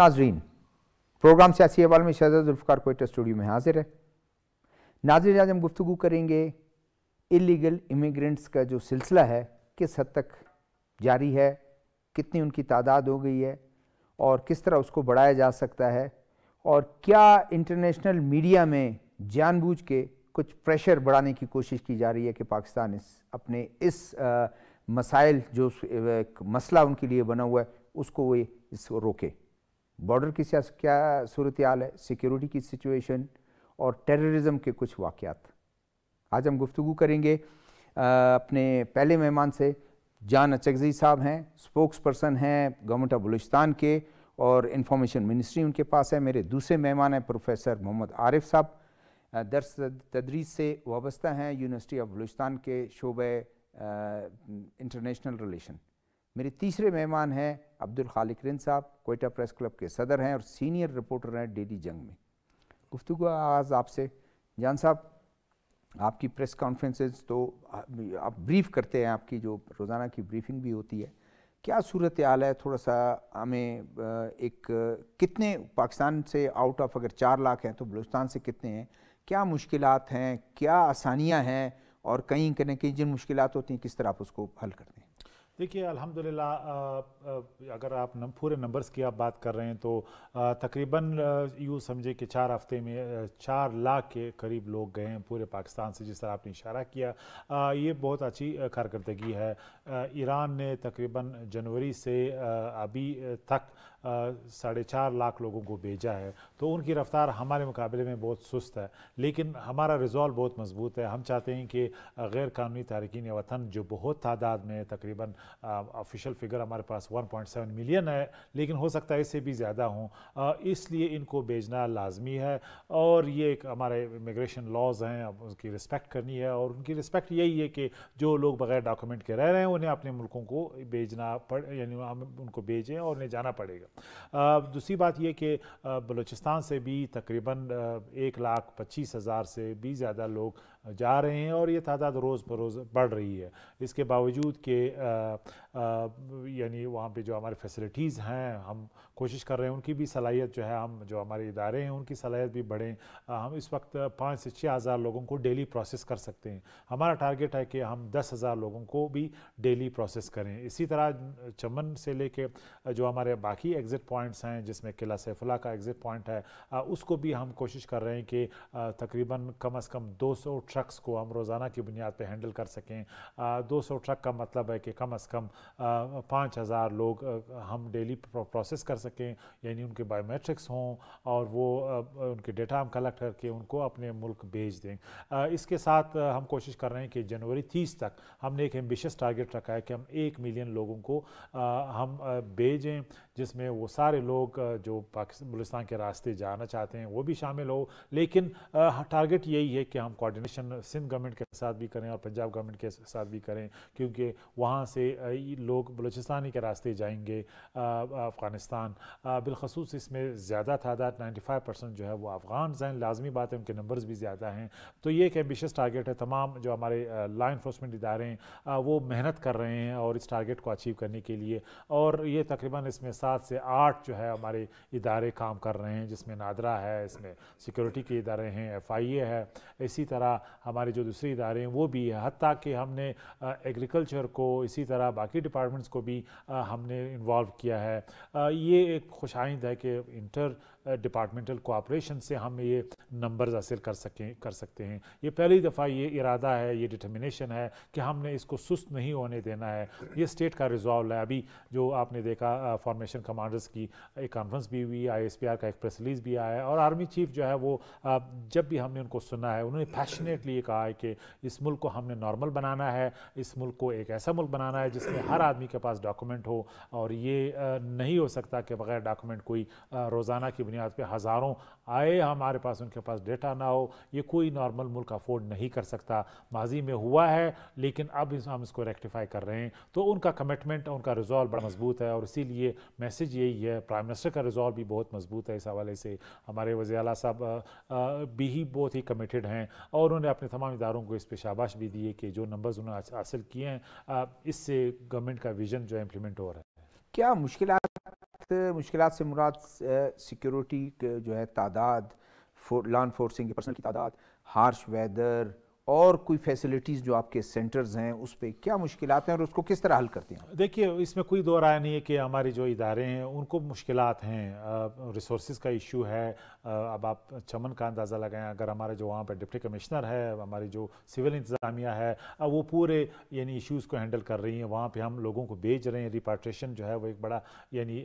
नाजरीन प्रोग्राम सियासी हवाल में शहजाद जुल्फ़ार कोयटा स्टूडियो में हाजिर है नाजर आज हम गुफ्तु करेंगे इलीगल इमिग्रेंट्स का जो सिलसिला है किस हद तक जारी है कितनी उनकी तादाद हो गई है और किस तरह उसको बढ़ाया जा सकता है और क्या इंटरनेशनल मीडिया में जानबूझ के कुछ प्रेशर बढ़ाने की कोशिश की जा रही है कि पाकिस्तान इस अपने इस आ, मसाइल जो मसला उनके लिए बना हुआ है उसको वे इस रोके बॉर्डर की क्या सूरत हाल है सिक्योरिटी की सिचुएशन और टेररिज्म के कुछ वाक़ात आज हम गुफ्तु करेंगे आ, अपने पहले मेहमान से जान अचगजी साहब हैं स्पोक्स पर्सन हैं गवर्नमेंट ऑफ बलूचिस्तान के और इंफॉर्मेशन मिनिस्ट्री उनके पास है मेरे दूसरे मेहमान हैं प्रोफेसर मोहम्मद आरिफ साहब दर्स तदरीस से वाबस्ता हैं यूनिवर्सिटी ऑफ बलूचिस्तान के शोबे इंटरनेशनल रिलेशन मेरे तीसरे मेहमान हैं अब्दुल खालिक रिन साहब कोयटा प्रेस क्लब के सदर हैं और सीनियर रिपोर्टर हैं डेली जंग में गुफ्तु आज आपसे जान साहब आपकी प्रेस कॉन्फ्रेंसेस तो आप ब्रीफ करते हैं आपकी जो रोज़ाना की ब्रीफिंग भी होती है क्या सूरत हाल है थोड़ा सा हमें एक कितने पाकिस्तान से आउट ऑफ अगर चार लाख हैं तो बलूचिस्तान से कितने हैं क्या मुश्किल हैं क्या आसानियाँ हैं और कहीं कहीं कहीं जिन मुश्किल होती हैं किस तरह आप उसको हल करते हैं देखिए अल्हम्दुलिल्लाह अगर आप नम, पूरे नंबर्स की आप बात कर रहे हैं तो तकरीबन यूँ समझे कि चार हफ्ते में चार लाख के करीब लोग गए हैं पूरे पाकिस्तान से जिस तरह आपने इशारा किया आ, ये बहुत अच्छी कारकर्दगी है ईरान ने तकरीबन जनवरी से अभी तक साढ़े चार लाख लोगों को भेजा है तो उनकी रफ्तार हमारे मुकाबले में बहुत सुस्त है लेकिन हमारा रिजॉल्व बहुत मजबूत है हम चाहते हैं कि गैर कानूनी तारकिन वतन जो बहुत तादाद में तकरीबन ऑफिशियल फिगर हमारे पास 1.7 मिलियन है लेकिन हो सकता है इससे भी ज़्यादा हों इसलिए इनको भेजना लाजमी है और ये एक हमारे इमिग्रेशन लॉज हैं उनकी रिस्पेक्ट करनी है और उनकी रिस्पेक्ट यही है कि जो लोग बगैर डॉक्यूमेंट के रह रहे हैं उन्हें अपने मुल्कों को भेजना पड़ यानी हम उनको भेजें और उन्हें जाना पड़ेगा दूसरी बात यह कि बलूचिस्तान से भी तकरीबन एक लाख पच्चीस हज़ार से भी ज़्यादा लोग जा रहे हैं और ये तादाद रोज़ बरोज़ बढ़ रही है इसके बावजूद के यानी वहाँ पे जो हमारे फैसिलिटीज़ हैं हम कोशिश कर रहे हैं उनकी भी सलाहियत जो है हम जो हमारे इदारे हैं उनकी सलाहियत भी बढ़ें हम इस वक्त पाँच से छः हज़ार लोगों को डेली प्रोसेस कर सकते हैं हमारा टारगेट है कि हम दस हज़ार लोगों को भी डेली प्रोसेस करें इसी तरह चमन से लेके जो हमारे बाकी एग्ज़िट पॉइंट्स हैं जिसमें किला सैफुल्ला का एग्ज़िट पॉइंट है उसको भी हम कोशिश कर रहे हैं कि तकरीबन कम अज़ कम दो सौ ट्रक्स को हम रोज़ाना की बुनियाद पर हैंडल कर सकें दो सौ ट्रक का मतलब है कि कम अज़ कम पाँच हज़ार लोग हम डेली प्रोसेस कर सकें यानी उनके बायोमेट्रिक्स हों और वो उनके डेटा हम कलेक्ट करके उनको अपने मुल्क भेज दें इसके साथ हम कोशिश कर रहे हैं कि जनवरी तीस तक हमने एक एम्बिशस टारगेट रखा है कि हम एक मिलियन लोगों को हम भेजें जिसमें वो सारे लोग जो बलुस्तान के रास्ते जाना चाहते हैं वो भी शामिल हो लेकिन टारगेट यही है कि हम कोऑर्डिनेशन सिंध गवर्नमेंट के साथ भी करें और पंजाब गवर्नमेंट के साथ भी करें क्योंकि वहाँ से लोग बलूचिस्तानी के रास्ते जाएंगे अफ़गानिस्तान बिलखसूस इसमें ज़्यादा तादाद नाइन्टी फाइव परसेंट जो है वो अफ़गान हैं लाजमी बात है उनके नंबर्स भी ज़्यादा हैं तो ये एक एम्बिशस टारगेट है तमाम जो हमारे लॉ इन्फोर्समेंट इदारे हैं वो मेहनत कर रहे हैं और इस टारगेट को अचीव करने के लिए और ये तकरीबन इसमें सात से आठ जो है हमारे इदारे काम कर रहे हैं जिसमें नादरा है इसमें सिक्योरिटी के इदारे हैं एफ आई ए है इसी तरह हमारे जो दूसरे इदारे हैं वो भी है हती कि हमने एग्रीकल्चर को इसी तरह बाकी डिपार्टमेंट्स को भी हमने इन्वॉल्व किया है ये एक खुशाइंद है कि इंटर डिपार्टमेंटल कोऑपरेशन से हम ये नंबर्स हासिल कर सकें कर सकते हैं ये पहली दफ़ा ये इरादा है ये डिटर्मिनेशन है कि हमने इसको सुस्त नहीं होने देना है ये स्टेट का रिजॉल्व है अभी जो आपने देखा फॉर्मेशन कमांडर्स की एक कॉन्फ्रेंस भी हुई आई का एक प्रेस रिलीज भी आया है और आर्मी चीफ जो है वो जब भी हमने उनको सुना है उन्होंने पैशनेटली ये कहा है कि इस मुल्क को हमने नॉर्मल बनाना है इस मुल्क को एक ऐसा मुल्क बनाना है जिसमें हर आदमी के पास डॉक्यूमेंट हो और ये नहीं हो सकता कि बगैर डॉक्यूमेंट कोई रोज़ाना की बुनियाद पे हज़ारों आए हमारे पास उनके पास डेटा ना हो ये कोई नॉर्मल मुल्क अफोर्ड नहीं कर सकता माजी में हुआ है लेकिन अब हम इसको रेक्टिफाई कर रहे हैं तो उनका कमिटमेंट उनका रिजॉल्व बड़ा मजबूत है और इसीलिए मैसेज यही है प्राइम मिनिस्टर का रिजॉल्व भी बहुत मजबूत है इस हवाले से हमारे वजी अला साहब भी ही बहुत ही कमिटेड हैं और उन्होंने अपने तमाम इदारों को इस पर शाबाश भी दिए कि जो नंबर्स उन्होंने हासिल किए हैं इससे गवर्नमेंट का विजन जो है इम्प्लीमेंट हो रहा है क्या मुश्किल मुश्किल से मुराद सिक्योरिटी जो है तादाद लान के पर्सनल की तादाद हार्श वेदर और कोई फैसिलिटीज़ जो आपके सेंटर्स हैं उस पर क्या मुश्किल हैं और उसको किस तरह हल करते हैं देखिए इसमें कोई दो राय नहीं है कि हमारे जो इदारे हैं उनको मुश्किल हैं रिसोर्स का इशू है अब आप चमन का अंदाज़ा लगाएं अगर हमारे जो वहाँ पर डिप्टी कमिश्नर है हमारी जो सिविल इंतज़ामिया है अब वो पूरे यानी इशूज़ को हैंडल कर रही हैं वहाँ पर हम लोगों को भेज रहे हैं रिपार्ट्रेशन जो है वो एक बड़ा यानी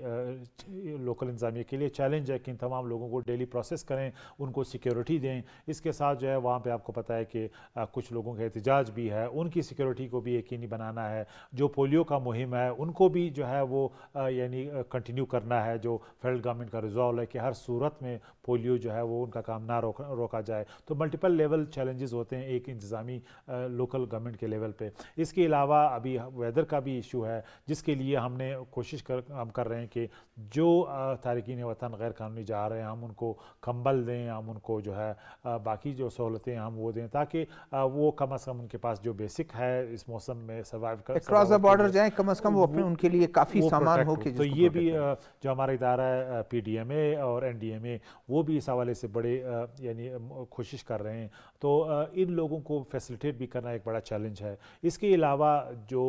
लोकल इंतज़ामिया के लिए चैलेंज है कि इन तमाम लोगों को डेली प्रोसेस करें उनको सिक्योरिटी दें इसके साथ जो है वहाँ पर आपको पता है कि कुछ लोगों का एहतजाज भी है उनकी सिक्योरिटी को भी यकीनी बनाना है जो पोलियो का मुहिम है उनको भी जो है वो यानी कंटिन्यू करना है जो फेडरल गवर्नमेंट का रिजॉल्व है कि हर सूरत में पोलियो जो है वो उनका काम ना रोक रोका जाए तो मल्टीपल लेवल चैलेंजेस होते हैं एक इंतज़ामी लोकल गवर्नमेंट के लेवल पे इसके अलावा अभी वेदर का भी इशू है जिसके लिए हमने कोशिश कर हम कर रहे हैं कि जो तारकिन वतन गैर कानूनी जा रहे हैं हम उनको कंबल दें हम उनको जो है बाकी जो सहूलतें हम वो दें ताकि वो कम अज़ कम उनके पास जो बेसिक है इस मौसम में सर्वाइव कर क्रॉस द बॉर्डर जाए कम अज़ कम वो अपने उनके लिए काफ़ी सामान हो कि तो ये भी जो हमारा इदारा है पी डी एम ए और एन डी एम ए वो भी इस हवाले से बड़े यानी कोशिश कर रहे हैं तो इन लोगों को फैसिलिटेट भी करना एक बड़ा चैलेंज है इसके अलावा जो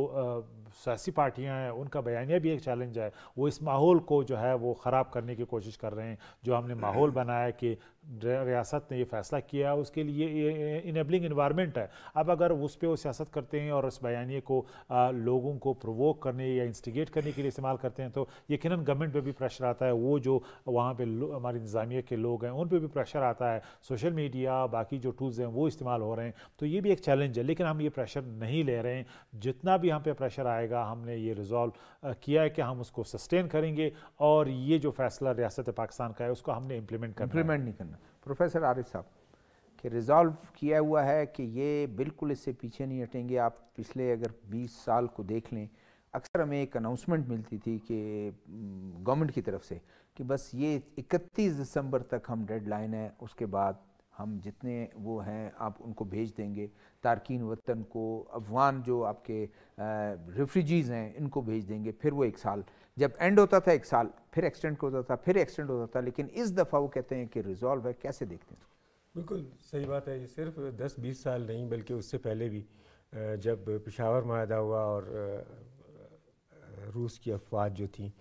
सियासी पार्टियां हैं उनका बयानिया भी एक चैलेंज है वो इस माहौल को जो है वो ख़राब करने की कोशिश कर रहे हैं जो हमने माहौल बनाया कि रियासत ने ये फैसला किया है उसके लिए ये इनेबलिंग इन्वायरमेंट है अब अगर उस पर वो सियासत करते हैं और उस बयानी को आ, लोगों को प्रोवोक करने या इंस्टिगेट करने के लिए इस्तेमाल करते हैं तो यकीन गवर्नमेंट पर भी प्रेशर आता है वो जो वहाँ पर हमारे इंतजामिया के लोग हैं उन पर भी प्रेशर आता है सोशल मीडिया बाकी जो टूल्स हैं वो इस्तेमाल हो रहे हैं तो ये भी एक चैलेंज है लेकिन हम ये प्रेशर नहीं ले रहे हैं जितना भी यहाँ पर प्रेशर आए आएगा हमने ये रिजॉल्व किया है कि हम उसको सस्टेन करेंगे और ये जो फैसला रियासत पाकिस्तान का है उसको हमने इम्प्लीमेंट करना इम्प्लीमेंट नहीं करना प्रोफेसर आरिफ साहब कि रिज़ॉल्व किया हुआ है कि ये बिल्कुल इससे पीछे नहीं हटेंगे आप पिछले अगर 20 साल को देख लें अक्सर हमें एक अनाउंसमेंट मिलती थी कि गवर्नमेंट की तरफ से कि बस ये 31 दिसंबर तक हम डेडलाइन है उसके बाद हम जितने वो हैं आप उनको भेज देंगे तारकिन वतन को अफगान जो आपके रेफ्रिजीज़ हैं इनको भेज देंगे फिर वो एक साल जब एंड होता था एक साल फिर एक्सटेंड होता था फिर एक्सटेंड होता था लेकिन इस दफ़ा वो कहते हैं कि रिजॉल्व है कैसे देखते हैं बिल्कुल सही बात है ये सिर्फ दस बीस साल नहीं बल्कि उससे पहले भी जब पिशावर माह हुआ और रूस की अफवाज जो थी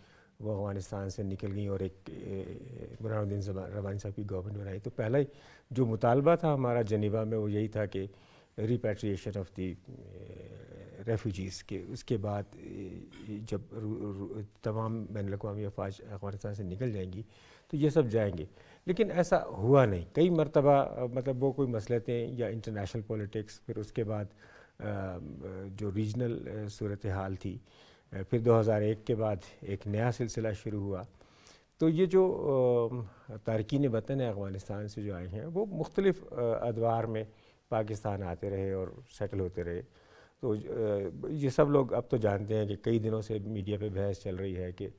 वो अफगानिस्तान से निकल गई और एक बुरहानुद्दीन रबानी साहब की गवर्नमेंट बनाई तो पहला ही जो मुतालबा था हमारा जनीवा में वो यही था कि रिपेट्रिएशन ऑफ दी रेफ्यूजीज़ के उसके बाद जब तमाम बैन अवी अफवाज अफगानिस्तान से निकल जाएंगी तो ये सब जाएंगे लेकिन ऐसा हुआ नहीं कई मरतबा मतलब वो कोई मसलतें या इंटरनेशनल पॉलिटिक्स फिर उसके बाद जो रीजनल सूरत हाल थी फिर 2001 के बाद एक नया सिलसिला शुरू हुआ तो ये जो तारकिन वतन अफ़गानिस्तान से जो आए हैं वो मुख्तलिफ़ अदवार में पाकिस्तान आते रहे और सेटल होते रहे तो ये सब लोग अब तो जानते हैं कि कई दिनों से मीडिया पे बहस चल रही है कि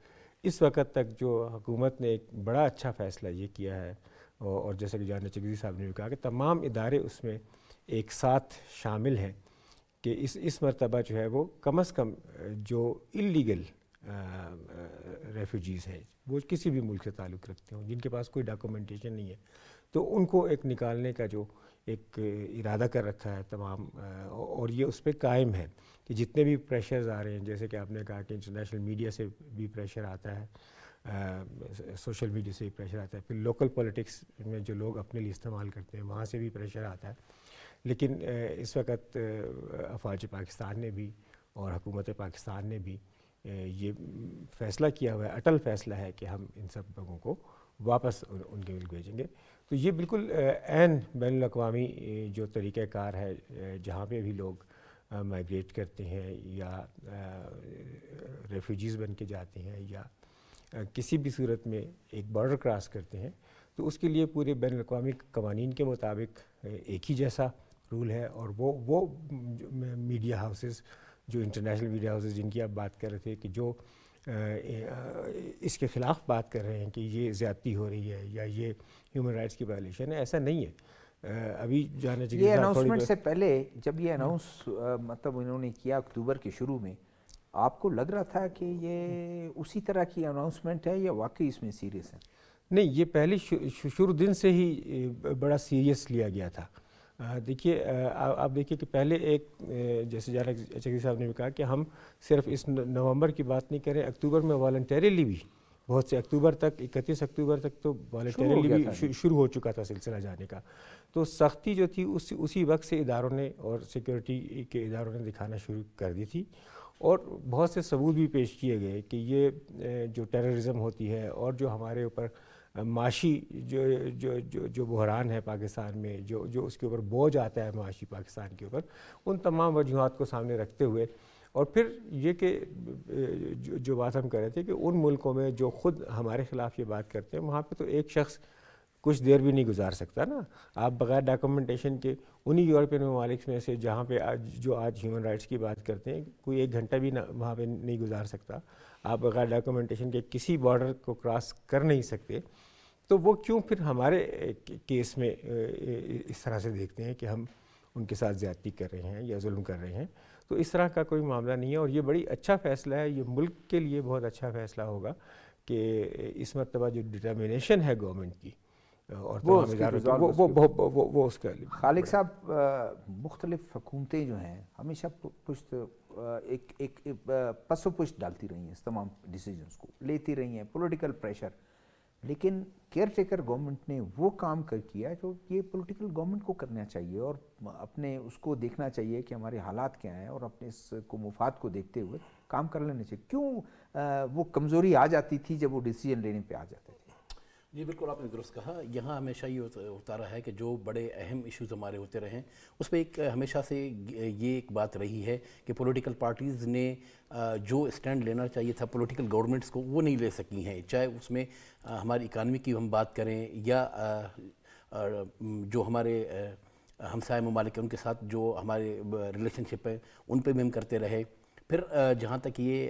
इस वक्त तक जो हुकूमत ने एक बड़ा अच्छा फ़ैसला ये किया है और जैसा कि जानना चकजी साहब ने भी कहा कि तमाम इदारे उसमें एक साथ शामिल हैं कि इस इस मरतबा जो है वो कम अज़ कम जो इलीगल रेफ्यूजीज़ हैं वो किसी भी मुल्क से ताल्लुक़ रखते हों जिनके पास कोई डॉक्यूमेंटेशन नहीं है तो उनको एक निकालने का जो एक इरादा कर रखा है तमाम और ये उस पर कायम है कि जितने भी प्रेशर्स आ रहे हैं जैसे कि आपने कहा कि इंटरनेशनल मीडिया से भी प्रेशर आता है सोशल मीडिया से भी प्रेशर आता है फिर लोकल पॉलिटिक्स में जो लोग अपने लिए इस्तेमाल करते हैं वहाँ से भी प्रेशर आता है लेकिन इस वक्त अफवाज पाकिस्तान ने भी और हकूमत पाकिस्तान ने भी ये फैसला किया हुआ है अटल फैसला है कि हम इन सब लोगों को वापस उनके मिल भेजेंगे तो ये बिल्कुल एन बैन अवी जो तरीक़ार है जहाँ पे भी लोग माइग्रेट करते हैं या रेफ्यूजीज़ बन के जाते हैं या किसी भी सूरत में एक बॉर्डर क्रॉस करते हैं तो उसके लिए पूरे बैन अवी कवानीन के मुताबिक एक ही जैसा रूल है और वो वो मीडिया हाउसेस जो इंटरनेशनल मीडिया हाउसेस जिनकी आप बात कर रहे थे कि जो इसके ख़िलाफ़ बात कर रहे हैं कि ये ज़्यादती हो रही है या ये ह्यूमन राइट्स की वायलेशन है ऐसा नहीं है अभी जाना चाहिए ये अनाउंसमेंट से पहले जब ये अनाउंस मतलब इन्होंने किया अक्टूबर के शुरू में आपको लग रहा था कि ये उसी तरह की अनाउंसमेंट है या वाकई इसमें सीरियस है नहीं ये पहले शुरू दिन से ही बड़ा सीरियस लिया गया था देखिए आप देखिए कि पहले एक जैसे जारा चक्री साहब ने भी कहा कि हम सिर्फ इस नवंबर की बात नहीं करें अक्टूबर में वॉल्टरीली भी बहुत से अक्टूबर तक इकतीस अक्टूबर तक तो वॉलेंटरली भी शुरू हो चुका था सिलसिला जाने का तो सख्ती जो थी उसी उसी वक्त से इदारों ने और सिक्योरिटी के इदारों ने दिखाना शुरू कर दी थी और बहुत से सबूत भी पेश किए गए कि ये जो टेररिज्म होती है और जो हमारे ऊपर माशी जो जो जो जो बहरान है पाकिस्तान में जो जो उसके ऊपर बोझ आता है माशी पाकिस्तान के ऊपर उन तमाम वजूहत को सामने रखते हुए और फिर ये कि जो, जो बात हम कर रहे थे कि उन मुल्कों में जो ख़ुद हमारे ख़िलाफ़ ये बात करते हैं वहाँ पे तो एक शख्स कुछ देर भी नहीं गुजार सकता ना आप बगैर डॉक्यूमेंटेशन के उन्हीं यूरोपियन ममालिक में से जहाँ पे आज जो आज ह्यूमन राइट्स की बात करते हैं कोई एक घंटा भी ना वहाँ पे नहीं गुजार सकता आप बगैर डॉक्यूमेंटेशन के किसी बॉर्डर को क्रॉस कर नहीं सकते तो वो क्यों फिर हमारे केस में इस तरह से देखते हैं कि हम उनके साथ ज़्यादती कर रहे हैं या जुल्म कर रहे हैं तो इस तरह का कोई मामला नहीं है और ये बड़ी अच्छा फ़ैसला है ये मुल्क के लिए बहुत अच्छा फ़ैसला होगा कि इस मरतबा जो डिटर्मिनेशन है गवर्नमेंट की और वो वो, वो, वो, वो, वो, खालिद साहब मुख्तलिफ हुकूमतें जो हैं हमेशा पुश्त एक एक, पसो पुश्त डालती रही हैं इस तमाम डिसीजंस को लेती रही हैं पॉलिटिकल प्रेशर लेकिन केयर टेकर गवर्नमेंट ने वो काम कर किया जो ये पॉलिटिकल गवर्नमेंट को करना चाहिए और अपने उसको देखना चाहिए कि हमारे हालात क्या हैं और अपने इस को मुफाद को देखते हुए काम कर लेना चाहिए क्यों वो कमज़ोरी आ जाती थी जब वो डिसीजन लेने पे आ जाते थे जी बिल्कुल आपने दुरुस्त कहा यहाँ हमेशा ये होता रहा है कि जो बड़े अहम इश्यूज़ हमारे होते रहे हैं उस पर एक हमेशा से ये एक बात रही है कि पॉलिटिकल पार्टीज़ ने जो स्टैंड लेना चाहिए था पॉलिटिकल गवर्नमेंट्स को वो नहीं ले सकी हैं चाहे उसमें हमारी इकानमी की हम बात करें या जो हमारे हमसाय ममालिक उनके साथ जो हमारे रिलेशनशिप है उन पर भी हम करते रहे फिर जहाँ तक ये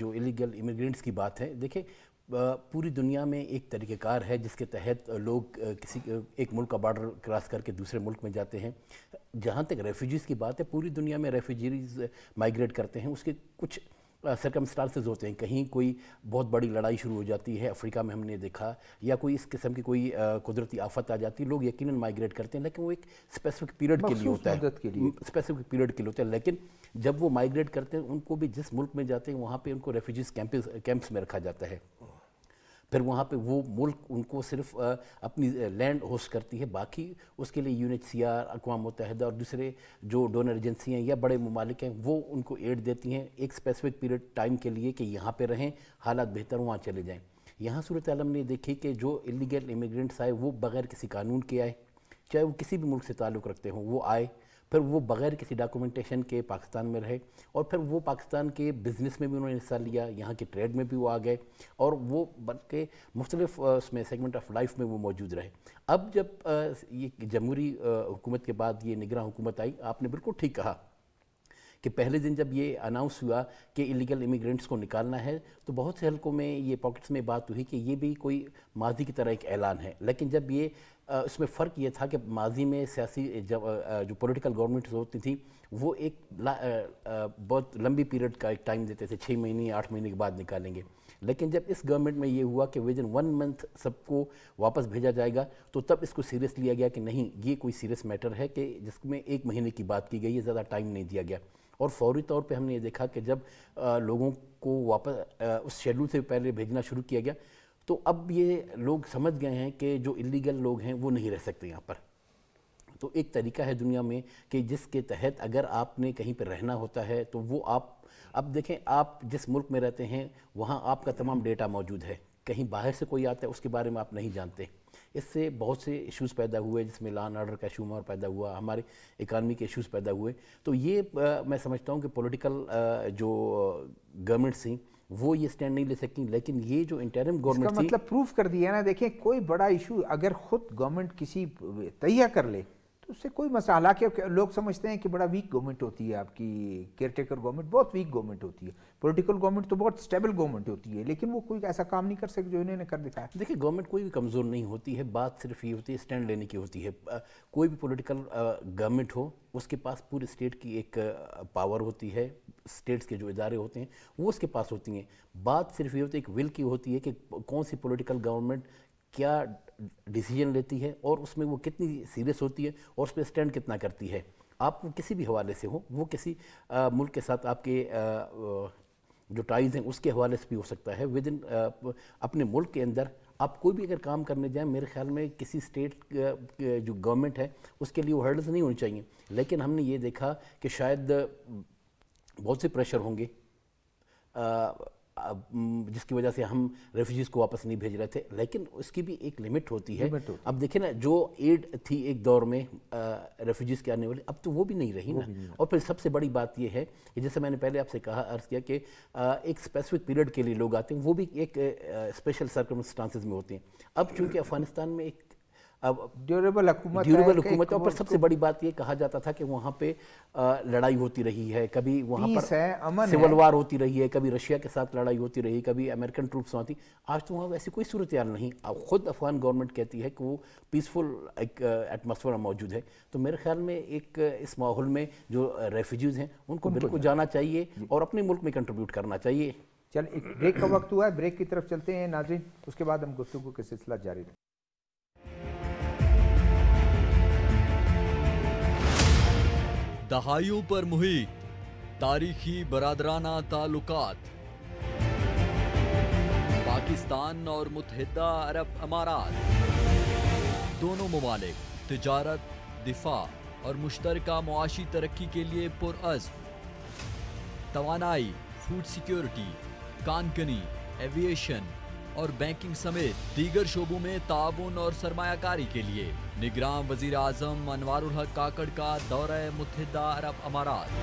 जो इलीगल इमिग्रेंट्स की बात है देखिए पूरी दुनिया में एक तरीक़ेकार है जिसके तहत लोग किसी एक मुल्क का बॉर्डर क्रॉस करके दूसरे मुल्क में जाते हैं जहाँ तक रेफ्यूजीज़ की बात है पूरी दुनिया में रेफ्यूजीज़ माइग्रेट करते हैं उसके कुछ सरकमस्टांसेस होते हैं कहीं कोई बहुत बड़ी लड़ाई शुरू हो जाती है अफ्रीका में हमने देखा या कोई इस किस्म की कोई कुदरती आफत आ जाती है लोग यकीन माइग्रेट करते हैं लेकिन वो एक स्पेसिफिक पीरियड के लिए होता है स्पेसिफिक पीरियड के लिए होता है लेकिन जब वो माइग्रेट करते हैं उनको भी जिस मुल्क में जाते हैं वहाँ पर उनको रेफ्यूजीज़ कैंप कैंप्स में रखा जाता है फिर वहाँ पे वो मुल्क उनको सिर्फ अपनी लैंड होस्ट करती है बाकी उसके लिए यून एच सी आर अकवा मुतहदा और दूसरे जो डोनर एजेंसियाँ या बड़े ममालिक हैं वो उनको एड देती हैं एक स्पेसिफिक पीरियड टाइम के लिए कि यहाँ पर रहें हालात बेहतर वहाँ चले जाएँ यहाँ सूरत आलम ने देखी कि जो इलीगल इमिग्रेंट्स आए वो बग़ैर किसी कानून के आए चाहे वो किसी भी मुल्क से ताल्लुक़ रखते हों वो आए फिर वो बगैर किसी डॉक्यूमेंटेशन के पाकिस्तान में रहे और फिर वो पाकिस्तान के बिज़नेस में भी उन्होंने हिस्सा लिया यहाँ के ट्रेड में भी वो आ गए और वो बल्कि मुख्तलिफ उसमें सेगमेंट ऑफ लाइफ में वो मौजूद रहे अब जब ये जमहूरी हुकूमत के बाद ये निगरान हुकूमत आई आपने बिल्कुल ठीक कहा कि पहले दिन जब ये अनाउंस हुआ कि इलीगल इमिग्रेंट्स को निकालना है तो बहुत से हलकों में ये पॉकेट्स में बात हुई कि ये भी कोई माजी की तरह एक ऐलान है लेकिन जब ये उसमें फ़र्क ये था कि माजी में सियासी जब जो पॉलिटिकल गवर्नमेंट होती थी वो एक बहुत लंबी पीरियड का एक टाइम देते थे छः महीने आठ महीने के बाद निकालेंगे लेकिन जब इस गवर्नमेंट में ये हुआ कि विद इन वन मंथ सबको वापस भेजा जाएगा तो तब इसको सीरियस लिया गया कि नहीं ये कोई सीरियस मैटर है कि जिसमें एक महीने की बात की गई है ज़्यादा टाइम नहीं दिया गया और फौरी तौर पर हमने ये देखा कि जब आ, लोगों को वापस आ, उस शेड्यूल से पहले भेजना शुरू किया गया तो अब ये लोग समझ गए हैं कि जो इलीगल लोग हैं वो नहीं रह सकते यहाँ पर तो एक तरीका है दुनिया में कि जिसके तहत अगर आपने कहीं पर रहना होता है तो वो आप अब देखें आप जिस मुल्क में रहते हैं वहाँ आपका तमाम डेटा मौजूद है कहीं बाहर से कोई आता है उसके बारे में आप नहीं जानते इससे बहुत से इश्यूज़ पैदा हुए जिसमें लान ऑर्डर का इशू और पैदा हुआ हमारे इकानमी के इश्यूज़ पैदा हुए तो ये आ, मैं समझता हूँ कि पॉलिटिकल जो गवर्नमेंट्स थी वो ये स्टैंड नहीं ले सकती लेकिन ये जो इंटरम गवर्नमेंट मतलब प्रूफ कर दिया ना देखें कोई बड़ा इशू अगर खुद गवर्नमेंट किसी तैयार कर ले उससे कोई मसला हालांकि लोग समझते हैं कि बड़ा वीक गवर्नमेंट होती है आपकी केयर टेकर गवर्नमेंट बहुत वीक गवर्नमेंट होती है पॉलिटिकल गवर्नमेंट तो बहुत स्टेबल गवर्नमेंट होती है लेकिन वो कोई ऐसा काम नहीं कर सके जो इन्होंने कर दिखाया देखिए गवर्नमेंट कोई भी कमज़ोर नहीं होती है बात सिर्फ ये होती है स्टैंड लेने की होती है कोई भी पोलिटिकल गवर्नमेंट हो उसके पास पूरे स्टेट की एक पावर होती है स्टेट्स के जो इदारे होते हैं वो उसके पास होती हैं बात सिर्फ ये होती है एक विल की होती है कि कौन सी पोलिटिकल गवर्नमेंट क्या डिसीजन लेती है और उसमें वो कितनी सीरियस होती है और उस पर स्टैंड कितना करती है आप किसी भी हवाले से हो वो किसी आ, मुल्क के साथ आपके आ, जो टाइज हैं उसके हवाले से भी हो सकता है विद इन अपने मुल्क के अंदर आप कोई भी अगर काम करने जाएं मेरे ख्याल में किसी स्टेट जो गवर्नमेंट है उसके लिए वो हर्डल्स नहीं होनी चाहिए लेकिन हमने ये देखा कि शायद बहुत से प्रेशर होंगे आ, जिसकी वजह से हम रेफ्यूजीज को वापस नहीं भेज रहे थे लेकिन उसकी भी एक लिमिट होती है लिमिट होती। अब देखिए ना जो एड थी एक दौर में रेफ्यूजीज के आने वाले अब तो वो भी नहीं रही ना नहीं और फिर सबसे बड़ी बात ये है कि जैसे मैंने पहले आपसे कहा अर्ज किया कि एक स्पेसिफिक पीरियड के लिए लोग आते हैं वो भी एक स्पेशल सर्कमस्टांसिस में होते हैं अब चूंकि अफगानिस्तान में एक अब ड्यूरेबल हुकूमत ड्यूरेबल हुकूमत है पर सबसे बड़ी बात ये कहा जाता था कि वहाँ पे लड़ाई होती रही है कभी वहाँ पर है, अमन सिविल वार होती रही है कभी रशिया के साथ लड़ाई होती रही कभी अमेरिकन ट्रूप्स वहाँ थी आज तो वहाँ ऐसी कोई सूरत यार नहीं अब खुद अफगान गवर्नमेंट कहती है कि वो पीसफुल एक एटमोसफेयर मौजूद है तो मेरे ख्याल में एक इस माहौल में जो रेफ्यूज़ हैं उनको बिल्कुल जाना चाहिए और अपने मुल्क में कंट्रीब्यूट करना चाहिए चल एक ब्रेक का वक्त हुआ है ब्रेक की तरफ चलते हैं नाजिन उसके बाद हम गुफ्तु का सिलसिला जारी रखें दहाइयों पर मुहित तारीखी बरदराना तालुकात पाकिस्तान और मुतहदा अरब अमारात दोनों ममालिक तजारत दिफा और मुश्तर मुआशी तरक्की के लिए पुरअज़ तोानाई फूड सिक्योरिटी कानकनी एविएशन और बैंकिंग समेत दीगर शोबों में ताउन और सरमाकारी के लिए निगराम वजीर आजम अनवर हक काकड़ का दौरा मुतहदा अरब अमारात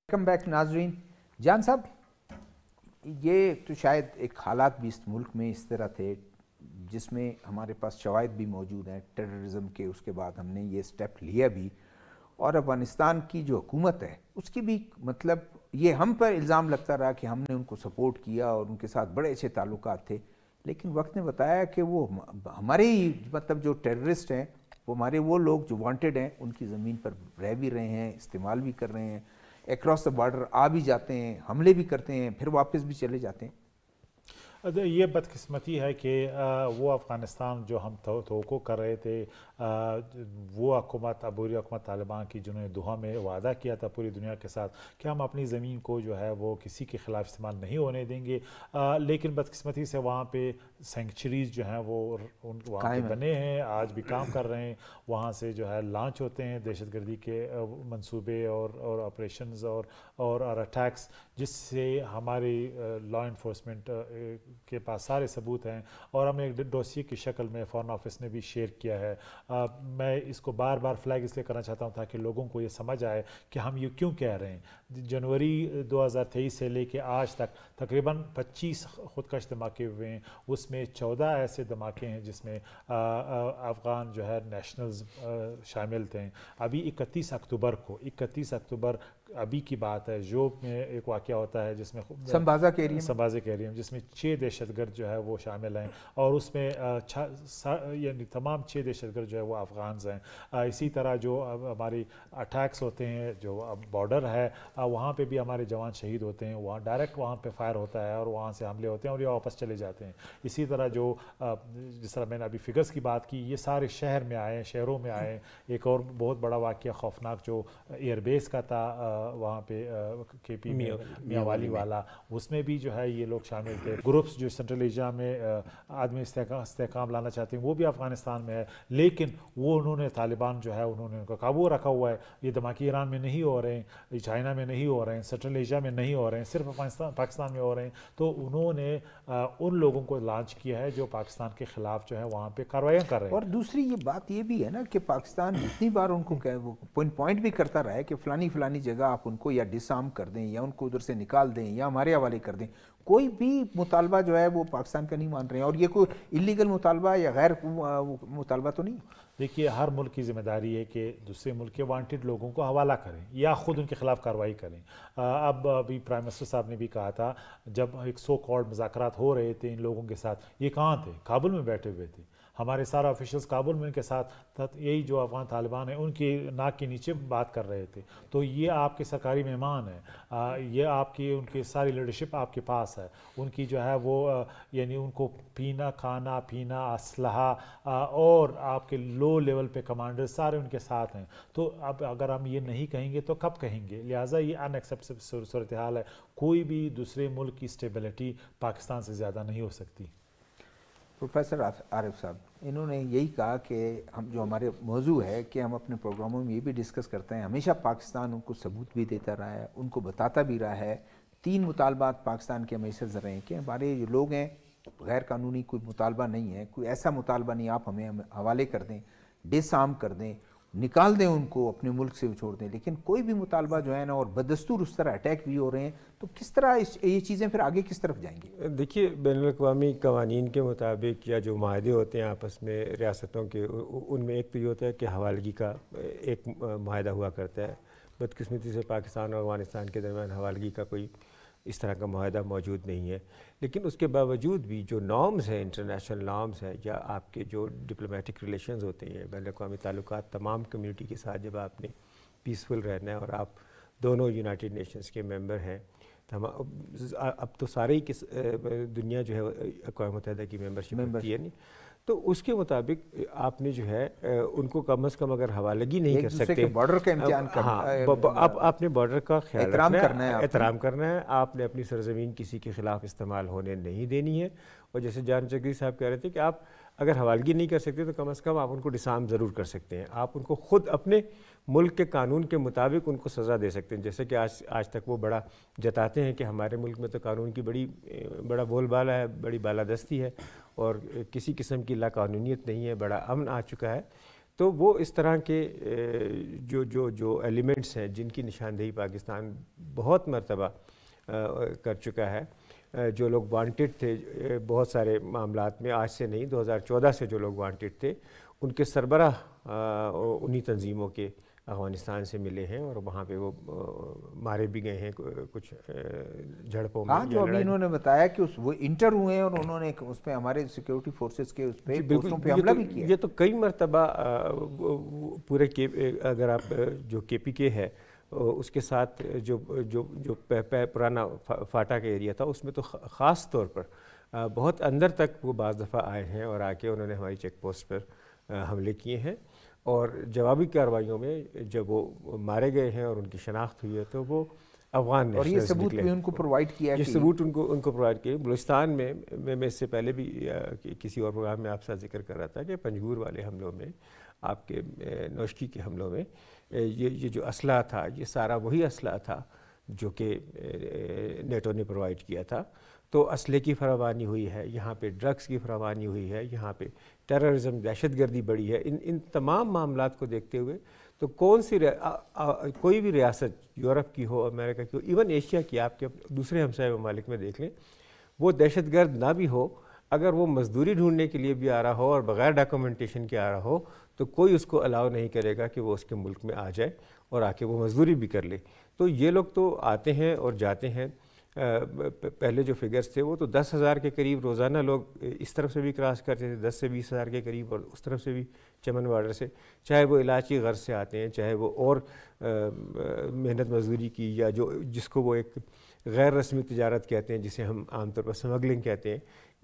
वेलकम बैक नाजरीन जान साहब ये तो शायद एक हालात भी इस मुल्क में इस तरह थे जिसमें हमारे पास शवायद भी मौजूद हैं टेररिज्म के उसके बाद हमने ये स्टेप लिया भी और अफ़गानिस्तान की जो हुकूमत है उसकी भी मतलब ये हम पर इल्ज़ाम लगता रहा कि हमने उनको सपोर्ट किया और उनके साथ बड़े अच्छे ताल्लुक थे लेकिन वक्त ने बताया कि वो हमारे ही मतलब जो टेररिस्ट हैं वो हमारे वो लोग जो वांटेड हैं उनकी ज़मीन पर रह भी रहे हैं इस्तेमाल भी कर रहे हैं एक्रॉस द बॉर्डर आ भी जाते हैं हमले भी करते हैं फिर वापस भी चले जाते हैं ये बदकिस्मती है कि वो अफ़गानिस्तान जो हम तो कर रहे थे वो हकूमत अबूरी हकूमत तालिबान की जिन्होंने दोहा में वादा किया था पूरी दुनिया के साथ कि हम अपनी ज़मीन को जो है वो किसी के ख़िलाफ़ इस्तेमाल नहीं होने देंगे लेकिन बदकस्मती से वहाँ पे सेंचुरीज़ जो हैं वो उन वहाँ पे बने हैं आज भी काम कर रहे हैं वहाँ से जो है लॉन्च होते हैं दहशत गर्दी के मनसूबे और और ऑपरेशन और और, अटैक्स जिससे हमारे लॉ इन्फोर्समेंट के पास सारे सबूत हैं और हमें एक डोसी की शक्ल में फ़ॉरन ऑफिस ने भी शेयर किया है मैं इसको बार बार फ्लैग इसलिए करना चाहता हूँ ताकि लोगों को ये समझ आए कि हम ये क्यों कह रहे हैं जनवरी 2023 से लेके आज तक तकरीबन 25 खुदकश धमाके हुए हैं उसमें 14 ऐसे धमाके हैं जिसमें अफ़गान जो है नेशनल्स शामिल थे अभी 31 अक्टूबर को 31 अक्टूबर अभी की बात है जोब में एक वाक्य होता है जिसमें संबाजा कैरियम संबाजा कैरियम जिसमें छः दहशत गर्द जो है वो शामिल हैं और उसमें यानी तमाम छः दहशत गर्द जो है वो अफ़गान हैं इसी तरह जो हमारी अटैक्स होते हैं जो बॉर्डर है वहाँ पर भी हमारे जवान शहीद होते हैं वहाँ डायरेक्ट वहाँ पर फायर होता है और वहाँ से हमले होते हैं और ये वापस चले जाते हैं इसी तरह जो जिस तरह मैंने अभी फिगर्स की बात की ये सारे शहर में आए शहरों में आए एक और बहुत बड़ा वाक्य खौफनाक जो एयरबेस का था वहाँ पे के पी मियावाली वाला उसमें भी जो है ये लोग शामिल थे ग्रुप्स जो सेंट्रल एशिया में आदमी इस्तेकाम लाना चाहते हैं वो भी अफगानिस्तान में है लेकिन वो उन्होंने तालिबान जो है उन्होंने उनका काबू रखा हुआ है ये धमाके ईरान में नहीं हो रहे हैं चाइना में नहीं हो रहे हैं सेंट्रल एशिया में नहीं हो रहे हैं सिर्फ अफगानिस्तान पाकिस्तान में हो रहे हैं तो उन्होंने उन लोगों को लॉन्च किया है जो पाकिस्तान के खिलाफ जो है वहाँ पर कार्रवाइयाँ कर रहे हैं और दूसरी ये बात ये भी है ना कि पाकिस्तान जितनी बार उनको वो पॉइंट भी करता रहा है कि फ़लानी फ़लानी जगह अलहदा आप उनको या डिसआर्म कर दें या उनको उधर से निकाल दें या हमारे हवाले कर दें कोई भी मुतालबा जो है वो पाकिस्तान का नहीं मान रहे हैं और ये कोई इलीगल मुतालबा या गैर मुतालबा तो नहीं देखिए हर मुल्क की जिम्मेदारी है कि दूसरे मुल्क के वांटेड लोगों को हवाला करें या ख़ुद उनके ख़िलाफ़ कार्रवाई करें अब अभी प्राइम मिनिस्टर साहब ने भी कहा था जब एक सौ कॉल्ड मजाक हो रहे थे इन लोगों के साथ ये कहाँ थे काबुल में बैठे हुए थे हमारे सारा ऑफिशल्स काबुल में इनके साथ तो यही जो अफगान तालिबान है उनकी नाक के नीचे बात कर रहे थे तो ये आपके सरकारी मेहमान हैं ये आपकी उनकी सारी लीडरशिप आपके पास है उनकी जो है वो यानी उनको पीना खाना पीना असलहा और आपके लो लेवल पे कमांडर सारे उनके साथ हैं तो अब अगर हम ये नहीं कहेंगे तो कब कहेंगे लिहाजा ये अनएक्सेप्टेबल सूरत हाल है कोई भी दूसरे मुल्क की स्टेबिलिटी पाकिस्तान से ज़्यादा नहीं हो सकती प्रोफेसर आरिफ साहब इन्होंने यही कहा कि हम जो हमारे मौजू है कि हम अपने प्रोग्रामों में ये भी डिस्कस करते हैं हमेशा पाकिस्तान उनको सबूत भी देता रहा है उनको बताता भी रहा है तीन मुतालबात पाकिस्तान के हमेशा ज़र रहे हैं कि हमारे जो लोग हैं गैर कानूनी कोई मुतालबा नहीं है कोई ऐसा मुतालबा नहीं आप हमें हवाले कर दें डिसआर्म कर दें निकाल दें उनको अपने मुल्क से छोड़ दें लेकिन कोई भी मुतालबा जो है ना और बदस्तूर उस तरह अटैक भी हो रहे हैं तो किस तरह इस ये चीज़ें फिर आगे किस तरफ जाएंगी देखिए बैन अवी कवानीन के मुताबिक या जो माहे होते हैं आपस में रियासतों के उनमें एक तो ये होता है कि हवालगी का एक माहा हुआ करता है बदकस्मती से पाकिस्तान और अफगानिस्तान के दरमियान हवालगी का कोई इस तरह का माह मौजूद नहीं है लेकिन उसके बावजूद भी जो नॉर्म्स हैं इंटरनेशनल नॉर्म्स हैं या आपके जो डिप्लोमेटिक रिलेशन होते हैं बैन अवी ताल्लुक तमाम कम्यूनिटी के साथ जब आपने पीसफुल रहना है और आप दोनों यूनाइटेड नेशंस के मेंबर हैं तो हम अब तो सारे ही किस दुनिया जो है अकवा मुतहदा की मेंबरशिप होती है नहीं तो उसके मुताबिक आपने जो है उनको कम से कम अगर हवालगी नहीं कर सकते बॉर्डर का इम्तिहान कर हाँ, आप, आपने बॉर्डर का ख्याल करना है एहतराम करना है आपने अपनी सरजमीन किसी के खिलाफ इस्तेमाल होने नहीं देनी है और जैसे जान चौधरी साहब कह रहे थे कि आप अगर हवालगी नहीं कर सकते तो कम अज़ कम आप उनको डिसाम ज़रूर कर सकते हैं आप उनको ख़ुद अपने मुल्क के कानून के मुताबिक उनको सज़ा दे सकते हैं जैसे कि आज आज तक वो बड़ा जताते हैं कि हमारे मुल्क में तो कानून की बड़ी बड़ा बोलबाला है बड़ी बालादस्ती है और किसी किस्म की लाकानूनीत नहीं है बड़ा अमन आ चुका है तो वो इस तरह के जो जो जो एलिमेंट्स हैं जिनकी निशानदेही पाकिस्तान बहुत मरतबा कर चुका है जो लोग वांटेड थे बहुत सारे मामला में आज से नहीं 2014 से जो लोग वांटेड थे उनके सरबराह उन्हीं तंजीमों के अफगानिस्तान से मिले हैं और वहाँ पे वो मारे भी गए हैं कुछ झड़पों में हाँ जो अभी इन्होंने बताया कि उस वो इंटर हुए हैं और उन्होंने उस पर हमारे सिक्योरिटी फोर्सेस के उस पर बिल्कुल पे हमला तो भी किया ये तो कई मरतबा पूरे के अगर आप जो के पी के है उसके साथ जो जो जो पुराना फाटा का एरिया था उसमें तो ख़ास तौर पर बहुत अंदर तक वो बज़ दफ़ा आए हैं और आके उन्होंने हमारी चेक पोस्ट पर हमले किए हैं और जवाबी कार्रवाइयों में जब वो मारे गए हैं और उनकी शनाख्त हुई है तो वो अफगान और ये सबूत भी उनको प्रोवाइड किया ये सबूत उनको उनको प्रोवाइड किए बलुस्तान में मैं मैं इससे पहले भी किसी और प्रोग्राम में आपसे जिक्र कर रहा था कि पंजूर वाले हमलों में आपके नौशकी के हमलों में ये ये जो असला था ये सारा वही असला था जो कि नेटो ने प्रोवाइड किया था तो असले की फरावानी हुई है यहाँ पे ड्रग्स की फरावानी हुई है यहाँ पे टेररिज्म दहशतगर्दी बढ़ी है इन इन तमाम मामला को देखते हुए तो कौन सी आ, आ, कोई भी रियासत यूरोप की हो अमेरिका की हो इवन एशिया की आपके दूसरे हमसाय ममालिक में देख लें वो दहशत गर्द ना भी हो अगर वो मजदूरी ढूंढने के लिए भी आ रहा हो और बग़ैर डॉक्यूमेंटेशन के आ रहा हो तो कोई उसको अलाउ नहीं करेगा कि वो उसके मुल्क में आ जाए और आके वो मजदूरी भी कर ले तो ये लोग तो आते हैं और जाते हैं पहले जो फिगर्स थे वो तो दस हज़ार के करीब रोज़ाना लोग इस तरफ से भी क्रॉस करते थे दस से बीस हज़ार के करीब और उस तरफ से भी चमन वाडर से चाहे वो इलाची गर्ज से आते हैं चाहे वो और मेहनत मजदूरी की या जो जिसको वो एक गैर रस्मी तजारत कहते हैं जिसे हम आमतौर पर स्मगलिंग कहते हैं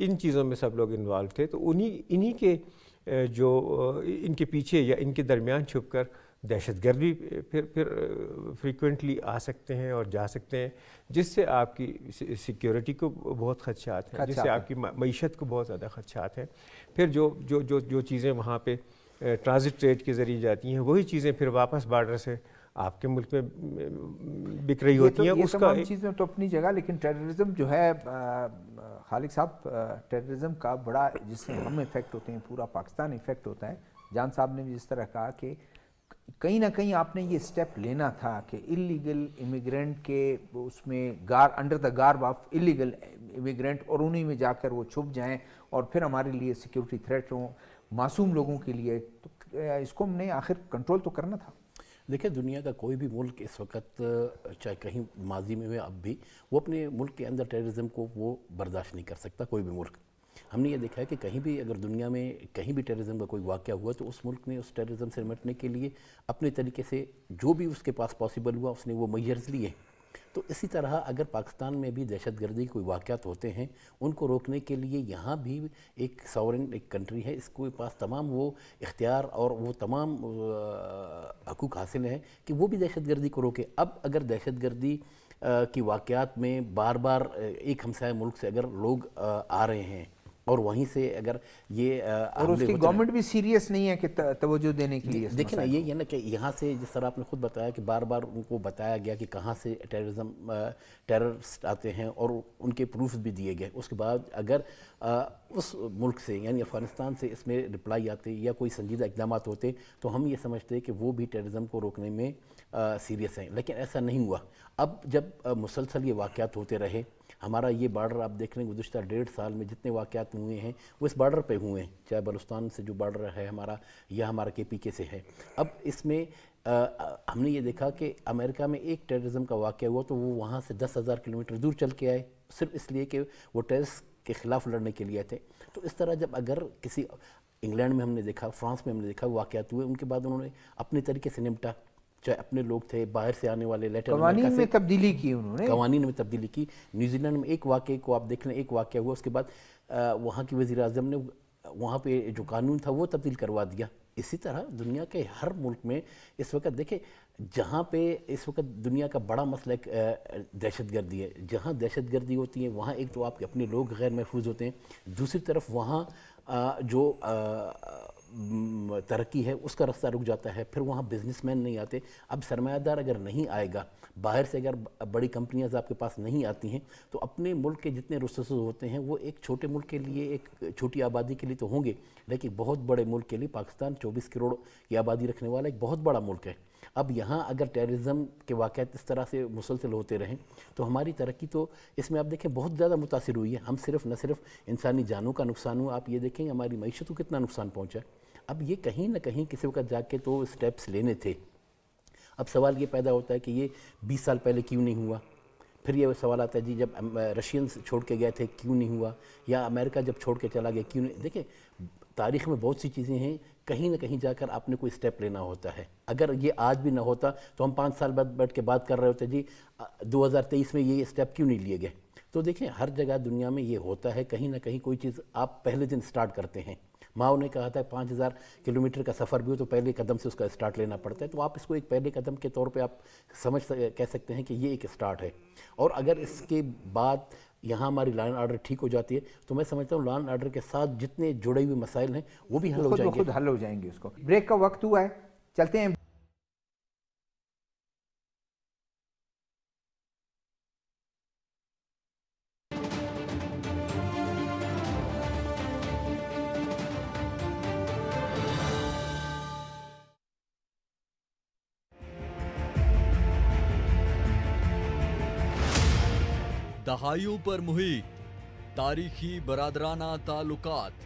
इन चीज़ों में सब लोग इन्वॉल्व थे तो उन्हीं इन्हीं के जो इनके पीछे या इनके दरमियान छुप कर दहशतगर्द भी फिर फिर फ्रीक्वेंटली आ सकते हैं और जा सकते हैं जिससे आपकी सिक्योरिटी को बहुत खदशात हैं जिससे आपकी मीशत को बहुत ज़्यादा खदशात हैं फिर जो जो जो जो चीज़ें वहाँ पे ट्रांजिट ट्रेड के ज़रिए जाती हैं वही चीज़ें फिर वापस बार्डर से आपके मुल्क में बिक रही तो, होती तो, हैं उसका चीज़ें तो अपनी जगह लेकिन टेररिज्म जो है खालिद साहब टेररिज्म का बड़ा जिससे हम इफेक्ट होते हैं पूरा पाकिस्तान इफेक्ट होता है जान साहब ने भी जिस तरह कहा कि कहीं ना कहीं आपने ये स्टेप लेना था कि इलीगल इमिग्रेंट के उसमें गार under the garb of illegal immigrant और उन्हीं में जाकर वो छुप जाएं और फिर हमारे लिए सिक्योरिटी थ्रेट हो मासूम लोगों के लिए तो इसको हमने आखिर कंट्रोल तो करना था देखिए दुनिया का कोई भी मुल्क इस वक्त चाहे कहीं माजी में हुए अब भी वो अपने मुल्क के अंदर टेररिज्म को वो बर्दाश्त नहीं कर सकता कोई भी मुल्क हमने ये देखा है कि कहीं भी अगर दुनिया में कहीं भी टेररिज्म का कोई वाक़ हुआ तो उस मुल्क ने उस टेररिज्म से निपटने के लिए अपने तरीके से जो भी उसके पास पॉसिबल हुआ उसने वो मैयर्स लिए तो इसी तरह अगर पाकिस्तान में भी दहशत गर्दी कोई वाक़ात होते हैं उनको रोकने के लिए यहाँ भी एक सॉवरन एक कंट्री है इसके पास तमाम वो इख्तियार और वो तमाम हकूक़ हासिल हैं कि वो भी दहशत गर्दी को रोके अब अगर दहशत गर्दी की वाक़ात में बार बार एक हमसाय मुल्क से अगर लोग आ रहे हैं और वहीं से अगर ये और उसकी गवर्नमेंट भी सीरियस नहीं है कि तवज्जो देने के लिए देखिए ना ये ये ना कि यहाँ से जिस तरह आपने खुद बताया कि बार बार उनको बताया गया कि कहाँ से टेररिज्म टेररिस्ट आते हैं और उनके प्रूफ भी दिए गए उसके बाद अगर आ, उस मुल्क से यानी अफगानिस्तान से इसमें रिप्लाई आते या कोई संजीदा इकदाम होते तो हम ये समझते कि वो भी टेररिज्म को रोकने में सीरियस हैं लेकिन ऐसा नहीं हुआ अब जब मुसलसल ये वाक़ होते रहे हमारा ये बॉर्डर आप देख रहे हैं गुजशत डेढ़ साल में जितने वाक़ात हुए हैं वो इस बॉर्डर पे हुए हैं चाहे बलुस्तान से जो बॉर्डर है हमारा या हमारा के पी के से है अब इसमें आ, हमने ये देखा कि अमेरिका में एक टेररिज्म का वाक़ हुआ तो वो वहाँ से दस हज़ार किलोमीटर दूर चल के आए सिर्फ इसलिए कि वो टेरिस के ख़िलाफ़ लड़ने के लिए आए थे तो इस तरह जब अगर किसी इंग्लैंड में हमने देखा फ्रांस में हमने देखा वाक़ात हुए उनके बाद उन्होंने अपने तरीके से निपटा चाहे अपने लोग थे बाहर से आने वाले लेटर में तब्दीली की उन्होंने कवानी में तब्दीली की न्यूजीलैंड में एक वाक्य को आप देख लें एक वाक़ हुआ उसके बाद वहाँ की वजी अजम ने वहाँ पे जो कानून था वो तब्दील करवा दिया इसी तरह दुनिया के हर मुल्क में इस वक्त देखें जहाँ पे इस वक्त दुनिया का बड़ा मसला एक दहशत गर्दी है जहाँ दहशत गर्दी होती है वहाँ एक तो आपके अपने लोग गैर महफूज होते हैं दूसरी तरफ वहाँ जो आ, तरक्की है उसका रास्ता रुक जाता है फिर वहाँ बिजनेसमैन नहीं आते अब सरमायादार अगर नहीं आएगा बाहर से अगर बड़ी कंपनियाँ आपके पास नहीं आती हैं तो अपने मुल्क के जितने रिसोर्स होते हैं वो एक छोटे मुल्क के लिए एक छोटी आबादी के लिए तो होंगे लेकिन बहुत बड़े मुल्क के लिए पाकिस्तान चौबीस करोड़ की आबादी रखने वाला एक बहुत बड़ा मुल्क है अब यहाँ अगर टेररिज्म के वाक़ इस तरह से मुसलसल होते रहें तो हमारी तरक्की तो इसमें आप देखें बहुत ज़्यादा मुतासर हुई है हम सिर्फ न सिर्फ इंसानी जानों का नुकसान हुआ आप ये देखें हमारी मीशत को कितना नुकसान पहुँचा है अब ये कहीं ना कहीं किसी वक्त जाके तो स्टेप्स लेने थे अब सवाल ये पैदा होता है कि ये 20 साल पहले क्यों नहीं हुआ फिर ये सवाल आता है जी जब रशियंस छोड़ के गए थे क्यों नहीं हुआ या अमेरिका जब छोड़ के चला गया क्यों नहीं देखिए तारीख में बहुत सी चीज़ें हैं कहीं ना कहीं जाकर आपने कोई स्टेप लेना होता है अगर ये आज भी ना होता तो हम पाँच साल बाद बैठ के बात कर रहे होते जी 2023 में ये स्टेप क्यों नहीं लिए गए तो देखें हर जगह दुनिया में ये होता है कहीं ना कहीं कोई चीज़ आप पहले दिन स्टार्ट करते हैं माओ ने कहा था पाँच हज़ार किलोमीटर का सफ़र भी हो तो पहले कदम से उसका स्टार्ट लेना पड़ता है तो आप इसको एक पहले कदम के तौर पर आप समझ कह सकते हैं कि ये एक स्टार्ट है और अगर इसके बाद यहाँ हमारी लाइन ऑर्डर ठीक हो जाती है तो मैं समझता हूँ लाइन ऑर्डर के साथ जितने जुड़े हुए मसाइल हैं वो भी हल हो जाएंगे हल हो जाएंगे उसको ब्रेक का वक्त हुआ है चलते हैं आयु पर मुही तारीखी बरदराना तालुकात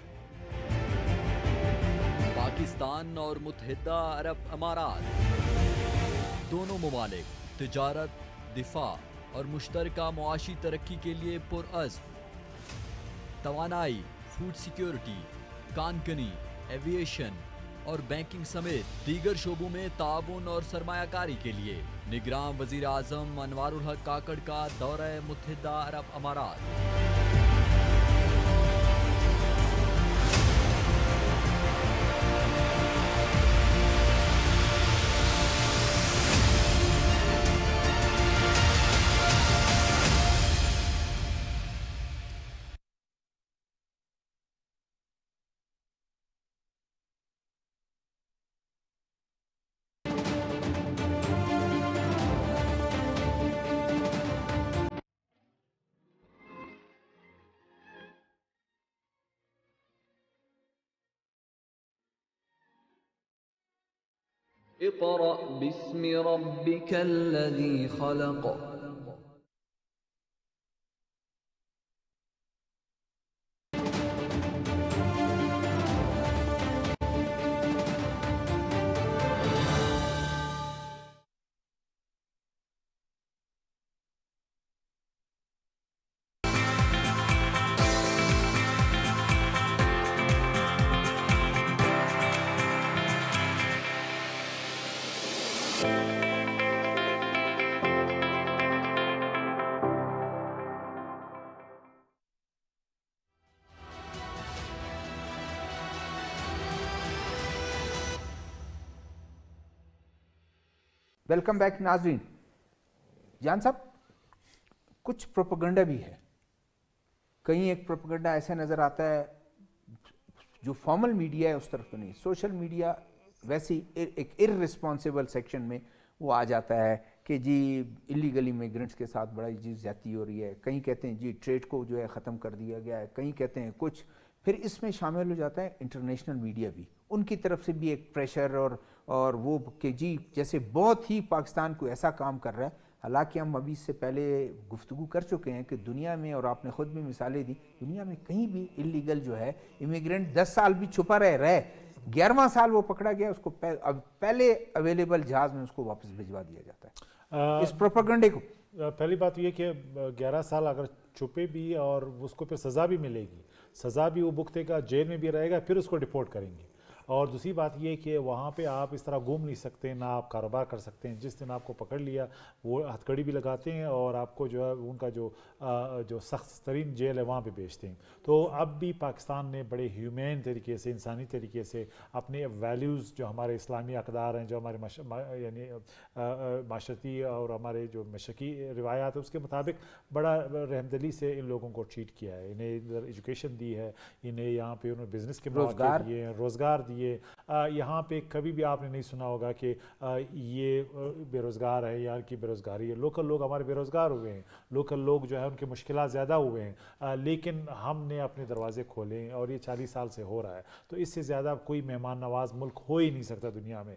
पाकिस्तान और मुतहदा अरब अमारात दोनों ममालिक तजारत दिफा और मुश्तर मुआशी तरक्की के लिए पुरअज तोानाई फूड सिक्योरिटी कानकनी एविएशन और बैंकिंग समेत दीगर शोबों में ताउन और सरमाकारी के लिए निगरान वजीर अजम अनवारुल हक काकड़ का दौरा मुतहदा अरब अमारात اقرأ باسم ربك الذي خلق वेलकम बैक नाजरीन जान साहब कुछ प्रोपोगंडा भी है कहीं एक प्रोपोगंडा ऐसे नज़र आता है जो फॉर्मल मीडिया है उस तरफ तो नहीं सोशल मीडिया वैसे ही एक इरिस्पॉन्सिबल सेक्शन में वो आ जाता है कि जी इलीगल इमिग्रेंट्स के साथ बड़ा जी ज्यादा हो रही है कहीं कहते हैं जी ट्रेड को जो है ख़त्म कर दिया गया है कहीं कहते हैं कुछ फिर इसमें शामिल हो जाता है इंटरनेशनल मीडिया भी उनकी तरफ से भी एक प्रेशर और और वो कि जी जैसे बहुत ही पाकिस्तान को ऐसा काम कर रहा है हालांकि हम अभी इससे पहले गुफ्तु कर चुके हैं कि दुनिया में और आपने ख़ुद भी मिसालें दी दुनिया में कहीं भी इलीगल जो है इमिग्रेंट दस साल भी छुपा रहे रहे ग्यारहवा साल वो पकड़ा गया उसको पह, अब पहले अवेलेबल जहाज़ में उसको वापस भिजवा दिया जाता है आ, इस प्रोपागंडे को पहली बात तो ये कि ग्यारह साल अगर छुपे भी और उसको फिर सज़ा भी मिलेगी सज़ा भी वो भुगतेगा जेल में भी रहेगा फिर उसको डिपोर्ट करेंगे और दूसरी बात यह कि वहाँ पे आप इस तरह घूम नहीं सकते ना आप कारोबार कर सकते हैं जिस दिन आपको पकड़ लिया वो हथकड़ी भी लगाते हैं और आपको जो है उनका जो जो सख्त तरीन जेल है वहाँ पर भेजते हैं तो अब भी पाकिस्तान ने बड़े ह्यूमैन तरीके से इंसानी तरीके से अपने वैल्यूज़ जो हमारे इस्लामी अकदार हैं जो हमारे यानी माशरती और हमारे जो मशक़ी रिवायात है उसके मुताबिक बड़ा रहमदली से इन लोगों को ट्रीट किया है इन्हें इधर एजुकेशन दी है इन्हें यहाँ पे उन्होंने बिज़नेस के मौके दिए हैं रोज़गार दिए दिए यहाँ पे कभी भी आपने नहीं सुना होगा कि ये बेरोज़गार है यार की बेरोज़गारी है लोकल लोग हमारे बेरोज़गार हुए हैं लोकल लोग जो है उनकी मुश्किल ज़्यादा हुए हैं लेकिन हमने अपने दरवाजे खोले और ये चालीस साल से हो रहा है तो इससे ज़्यादा कोई मेहमान नवाज मुल्क हो ही नहीं सकता दुनिया में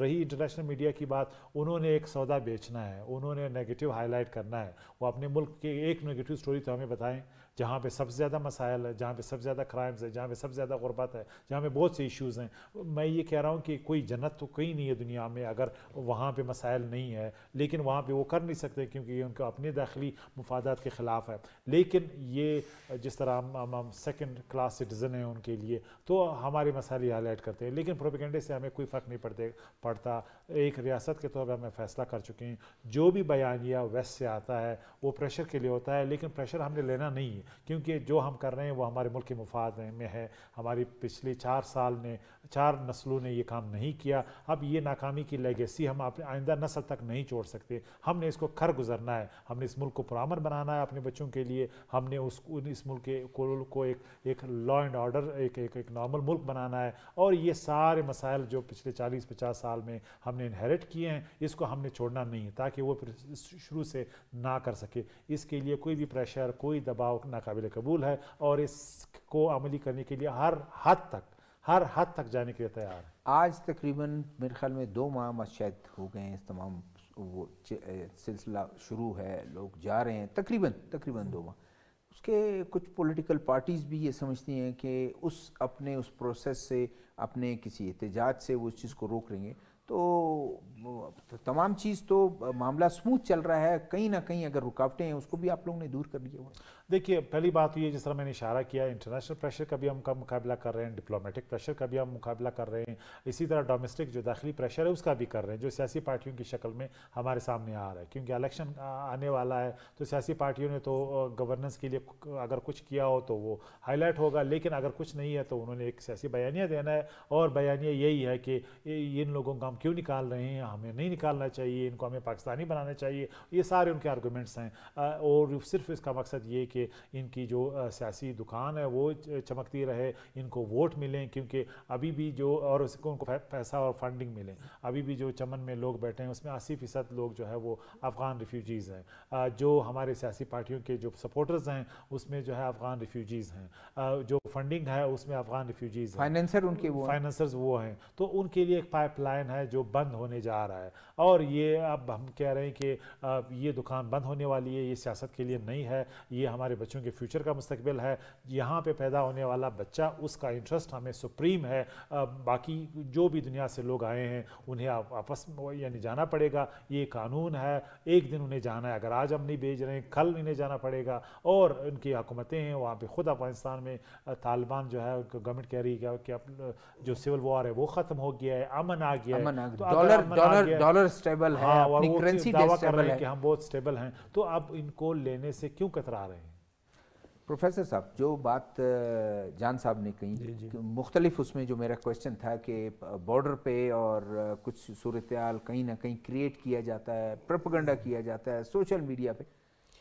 रही इंटरनेशनल मीडिया की बात उन्होंने एक सौदा बेचना है उन्होंने नेगेटिव हाईलाइट करना है वो अपने मुल्क के एक नेगेटिव स्टोरी तो हमें बताएं जहाँ पे सबसे ज़्यादा मसाइल है जहाँ पे सबसे ज़्यादा क्राइम्स है जहाँ पे सबसे ज़्यादा गुरबत है जहाँ पे बहुत से इश्यूज़ हैं मैं ये कह रहा हूँ कि कोई जन्नत तो कहीं नहीं है दुनिया में अगर वहाँ पे मसाइल नहीं है लेकिन वहाँ पे वो कर नहीं सकते क्योंकि ये उनके अपने दाखिली मफादात के ख़िलाफ़ है लेकिन ये जिस तरह हम, हम, हम सेकेंड क्लास सिटीज़न हैं उनके लिए तो हमारे मसाइल हाईलाइट करते हैं लेकिन प्रोपिकंडे से हमें कोई फ़र्क नहीं पड़ते पड़ता एक रियासत के तौर पर हमें फ़ैसला कर चुके हैं जो भी बयानिया वेस्ट से आता है वो प्रेशर के लिए होता है लेकिन प्रेशर हमने लेना नहीं है क्योंकि जो हम कर रहे हैं वो हमारे मुल्क के मुफाद में है हमारी पिछले चार साल ने चार नस्लों ने ये काम नहीं किया अब ये नाकामी की लेगेसी हम अपने आइंदा नस्ल तक नहीं छोड़ सकते हमने इसको खर गुजरना है हमने इस मुल्क को पुरामन बनाना है अपने बच्चों के लिए हमने उस इस मुल्क के को एक एक लॉ एंड ऑर्डर एक एक, एक नॉर्मल मुल्क बनाना है और ये सारे मसाइल जो पिछले चालीस पचास साल में हमने इनहेरिट किए हैं इसको हमने छोड़ना नहीं है ताकि वो फिर शुरू से ना कर सके इसके लिए कोई भी प्रेशर कोई दबाव ना नाकबिल कबूल है और इसको अमली करने के लिए हर हद तक हर हद तक जाने के लिए तैयार है आज तकरीबन मेरे ख्याल में दो माह मशद हो गए हैं इस तमाम वो सिलसिला शुरू है लोग जा रहे हैं तकरीबन तकरीबन दो माह उसके कुछ पॉलिटिकल पार्टीज़ भी ये समझती हैं कि उस अपने उस प्रोसेस से अपने किसी एहतजाज से वो उस चीज़ को रोक लेंगे तो, तो तमाम चीज़ तो मामला स्मूथ चल रहा है कहीं ना कहीं अगर रुकावटें हैं उसको भी आप लोगों ने दूर कर लिया हुआ देखिए पहली बात तो ये जिस तरह मैंने इशारा किया इंटरनेशनल प्रेशर का भी हम का मुकाबला कर रहे हैं डिप्लोमेटिक प्रेशर का भी हम मुकाबला कर रहे हैं इसी तरह डोमेस्टिक जो दाखिली प्रेशर है उसका भी कर रहे हैं जो सियासी पार्टियों की शक्ल में हमारे सामने आ रहा है क्योंकि इलेक्शन आने वाला है तो सियासी पार्टियों ने तो गवर्नेंस के लिए अगर कुछ किया हो तो वो हाईलाइट होगा लेकिन अगर कुछ नहीं है तो उन्होंने एक सियासी बयानिया देना है और बयानिया यही है कि इन लोगों को हम क्यों निकाल रहे हैं हमें नहीं निकालना चाहिए इनको हमें पाकिस्तानी बनाना चाहिए ये सारे उनके आर्गूमेंट्स हैं और सिर्फ इसका मकसद ये कि कि इनकी जो सियासी दुकान है वो चमकती रहे इनको वोट मिलें क्योंकि अभी भी जो और उसको उनको पैसा और फंडिंग मिले अभी भी जो चमन में लोग बैठे हैं उसमें अस्सी फ़ीसद लोग जो है वो अफ़गान रिफ्यूजीज़ हैं जो हमारे सियासी पार्टियों के जो सपोर्टर्स हैं उसमें जो है अफ़गान रिफ्यूजीज़ हैं जो फंडिंग है उसमें अफ़गान रिफ्यूजीज़ फाइनेंसर उनके वो फाइनेंसर्स वो हैं तो उनके लिए एक पाइपलाइन है जो बंद होने जा रहा है और ये अब हम कह रहे हैं कि ये दुकान बंद होने वाली है ये सियासत के लिए नहीं है ये हमारे हमारे बच्चों के फ्यूचर का मुस्तबिल है यहाँ पे पैदा होने वाला बच्चा उसका इंटरेस्ट हमें सुप्रीम है बाकी जो भी दुनिया से लोग आए हैं उन्हें आपस यानी जाना पड़ेगा ये कानून है एक दिन उन्हें जाना है अगर आज हम नहीं भेज रहे हैं कल इन्हें जाना पड़ेगा और उनकी हुकूमतें हैं वहाँ पर ख़ुद अफगानिस्तान में तालिबान जो है उनको गवर्नमेंट कह रही है कि जो सिविल वॉर है वो ख़त्म हो गया है अमन आ गया है तो हाँ, दावा कर रहे हैं कि हम बहुत स्टेबल हैं तो आप इनको लेने से क्यों कतरा रहे हैं प्रोफेसर साहब जो बात जान साहब ने कही मुख्तलिफ उसमें जो मेरा क्वेश्चन था कि बॉर्डर पे और कुछ सूरत कहीं ना कहीं क्रिएट किया जाता है प्रोपोगंडा किया जाता है सोशल मीडिया पे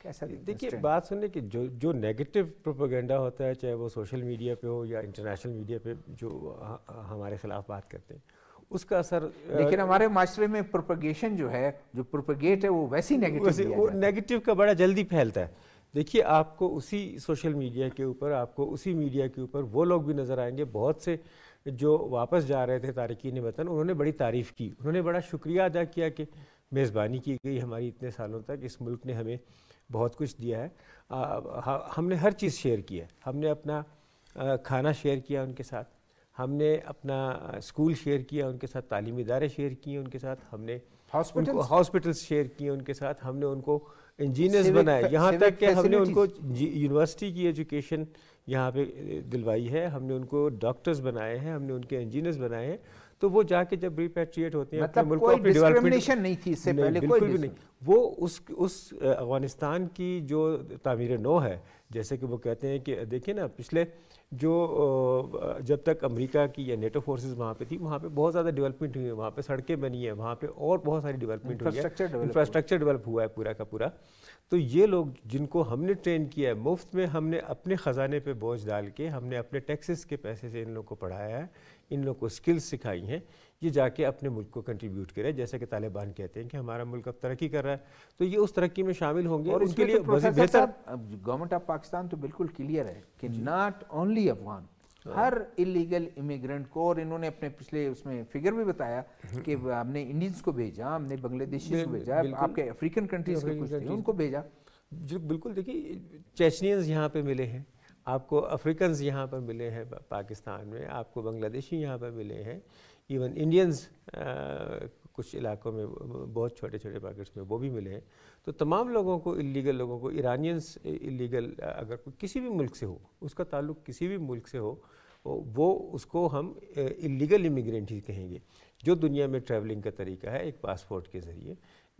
कैसा देखिए बात सुनने की जो जो नेगेटिव प्रोपोगंडा होता है चाहे वो सोशल मीडिया पे हो या इंटरनेशनल मीडिया पे जो हमारे खिलाफ बात करते हैं उसका असर लेकिन हमारे माशरे में प्रोपगेशन जो है जो प्रोपोगेट है वो वैसी नेगेटिव नेगेटिव का बड़ा जल्दी फैलता है देखिए आपको उसी सोशल मीडिया के ऊपर आपको उसी मीडिया के ऊपर वो लोग भी नज़र आएंगे बहुत से जो वापस जा रहे थे तारकिन वतन उन्होंने बड़ी तारीफ़ की उन्होंने बड़ा शुक्रिया अदा किया कि मेज़बानी की गई हमारी इतने सालों तक इस मुल्क ने हमें बहुत कुछ दिया है आ, हमने हर चीज़ शेयर की है हमने अपना खाना शेयर किया उनके साथ हमने अपना स्कूल शेयर किया उनके साथ तालीमी इदारे शेयर किए उनके साथ हमने हॉस्पिटल हॉस्पिटल्स शेयर किए उनके साथ हमने उनको इंजीनियर्स बनाए यहाँ तक कि हमने उनको यूनिवर्सिटी की एजुकेशन यहाँ पे दिलवाई है हमने उनको डॉक्टर्स बनाए हैं हमने उनके इंजीनियर्स बनाए हैं तो वो जाके जब रिपेट्रिएट होती हैं मतलब कोई डिस्क्रिमिनेशन नहीं थी इससे पहले कोई भी नहीं वो उस उस अफगानिस्तान की जो तामीर नो है जैसे कि वो कहते हैं कि देखिए ना पिछले जो जब तक अमेरिका की या नेटो फोर्सेस वहाँ पे थी वहाँ पे बहुत ज़्यादा डेवलपमेंट हुई है वहाँ पे सड़कें बनी है वहाँ पे और बहुत सारी डेवलपमेंट हुई है इंफ्रास्ट्रक्चर डेवलप हुआ है पूरा का पूरा तो ये लोग जिनको हमने ट्रेन किया है मुफ्त में हमने अपने ख़जाने पे बोझ डाल के हमने अपने टैक्सेस के पैसे से इन लोगों को पढ़ाया है इन लोग को स्किल्स सिखाई हैं ये जाके अपने मुल्क को कंट्रीब्यूट करे जैसे कि तालिबान कहते हैं कि हमारा मुल्क अब तरक्की कर रहा है तो ये उस तरक्की में शामिल होंगे और उसके लिए तो बेहतर गवर्नमेंट ऑफ पाकिस्तान तो बिल्कुल क्लियर है कि नॉट ओनली अफगान हर इलीगल इमिग्रेंट को और इन्होंने अपने पिछले उसमें फिगर भी बताया कि हाँ। हमने इंडियंस को भेजा हमने बांग्लादेशी को भेजा आपके अफ्रीकन कंट्रीज को उनको भेजा बिल्कुल देखिए चेचनियंस यहाँ पे मिले हैं आपको अफ्रीकन यहाँ पर मिले हैं पाकिस्तान में आपको बांग्लादेशी यहाँ पर मिले हैं इवन इंडियंस कुछ इलाकों में बहुत छोटे छोटे पैकेट्स में वो भी मिले हैं तो तमाम लोगों को इलीगल लोगों को ईरानियंस इलीगल अगर किसी भी मुल्क से हो उसका ताल्लुक किसी भी मुल्क से हो वो उसको हम इलीगल इमिग्रेंट ही कहेंगे जो दुनिया में ट्रैवलिंग का तरीका है एक पासपोर्ट के ज़रिए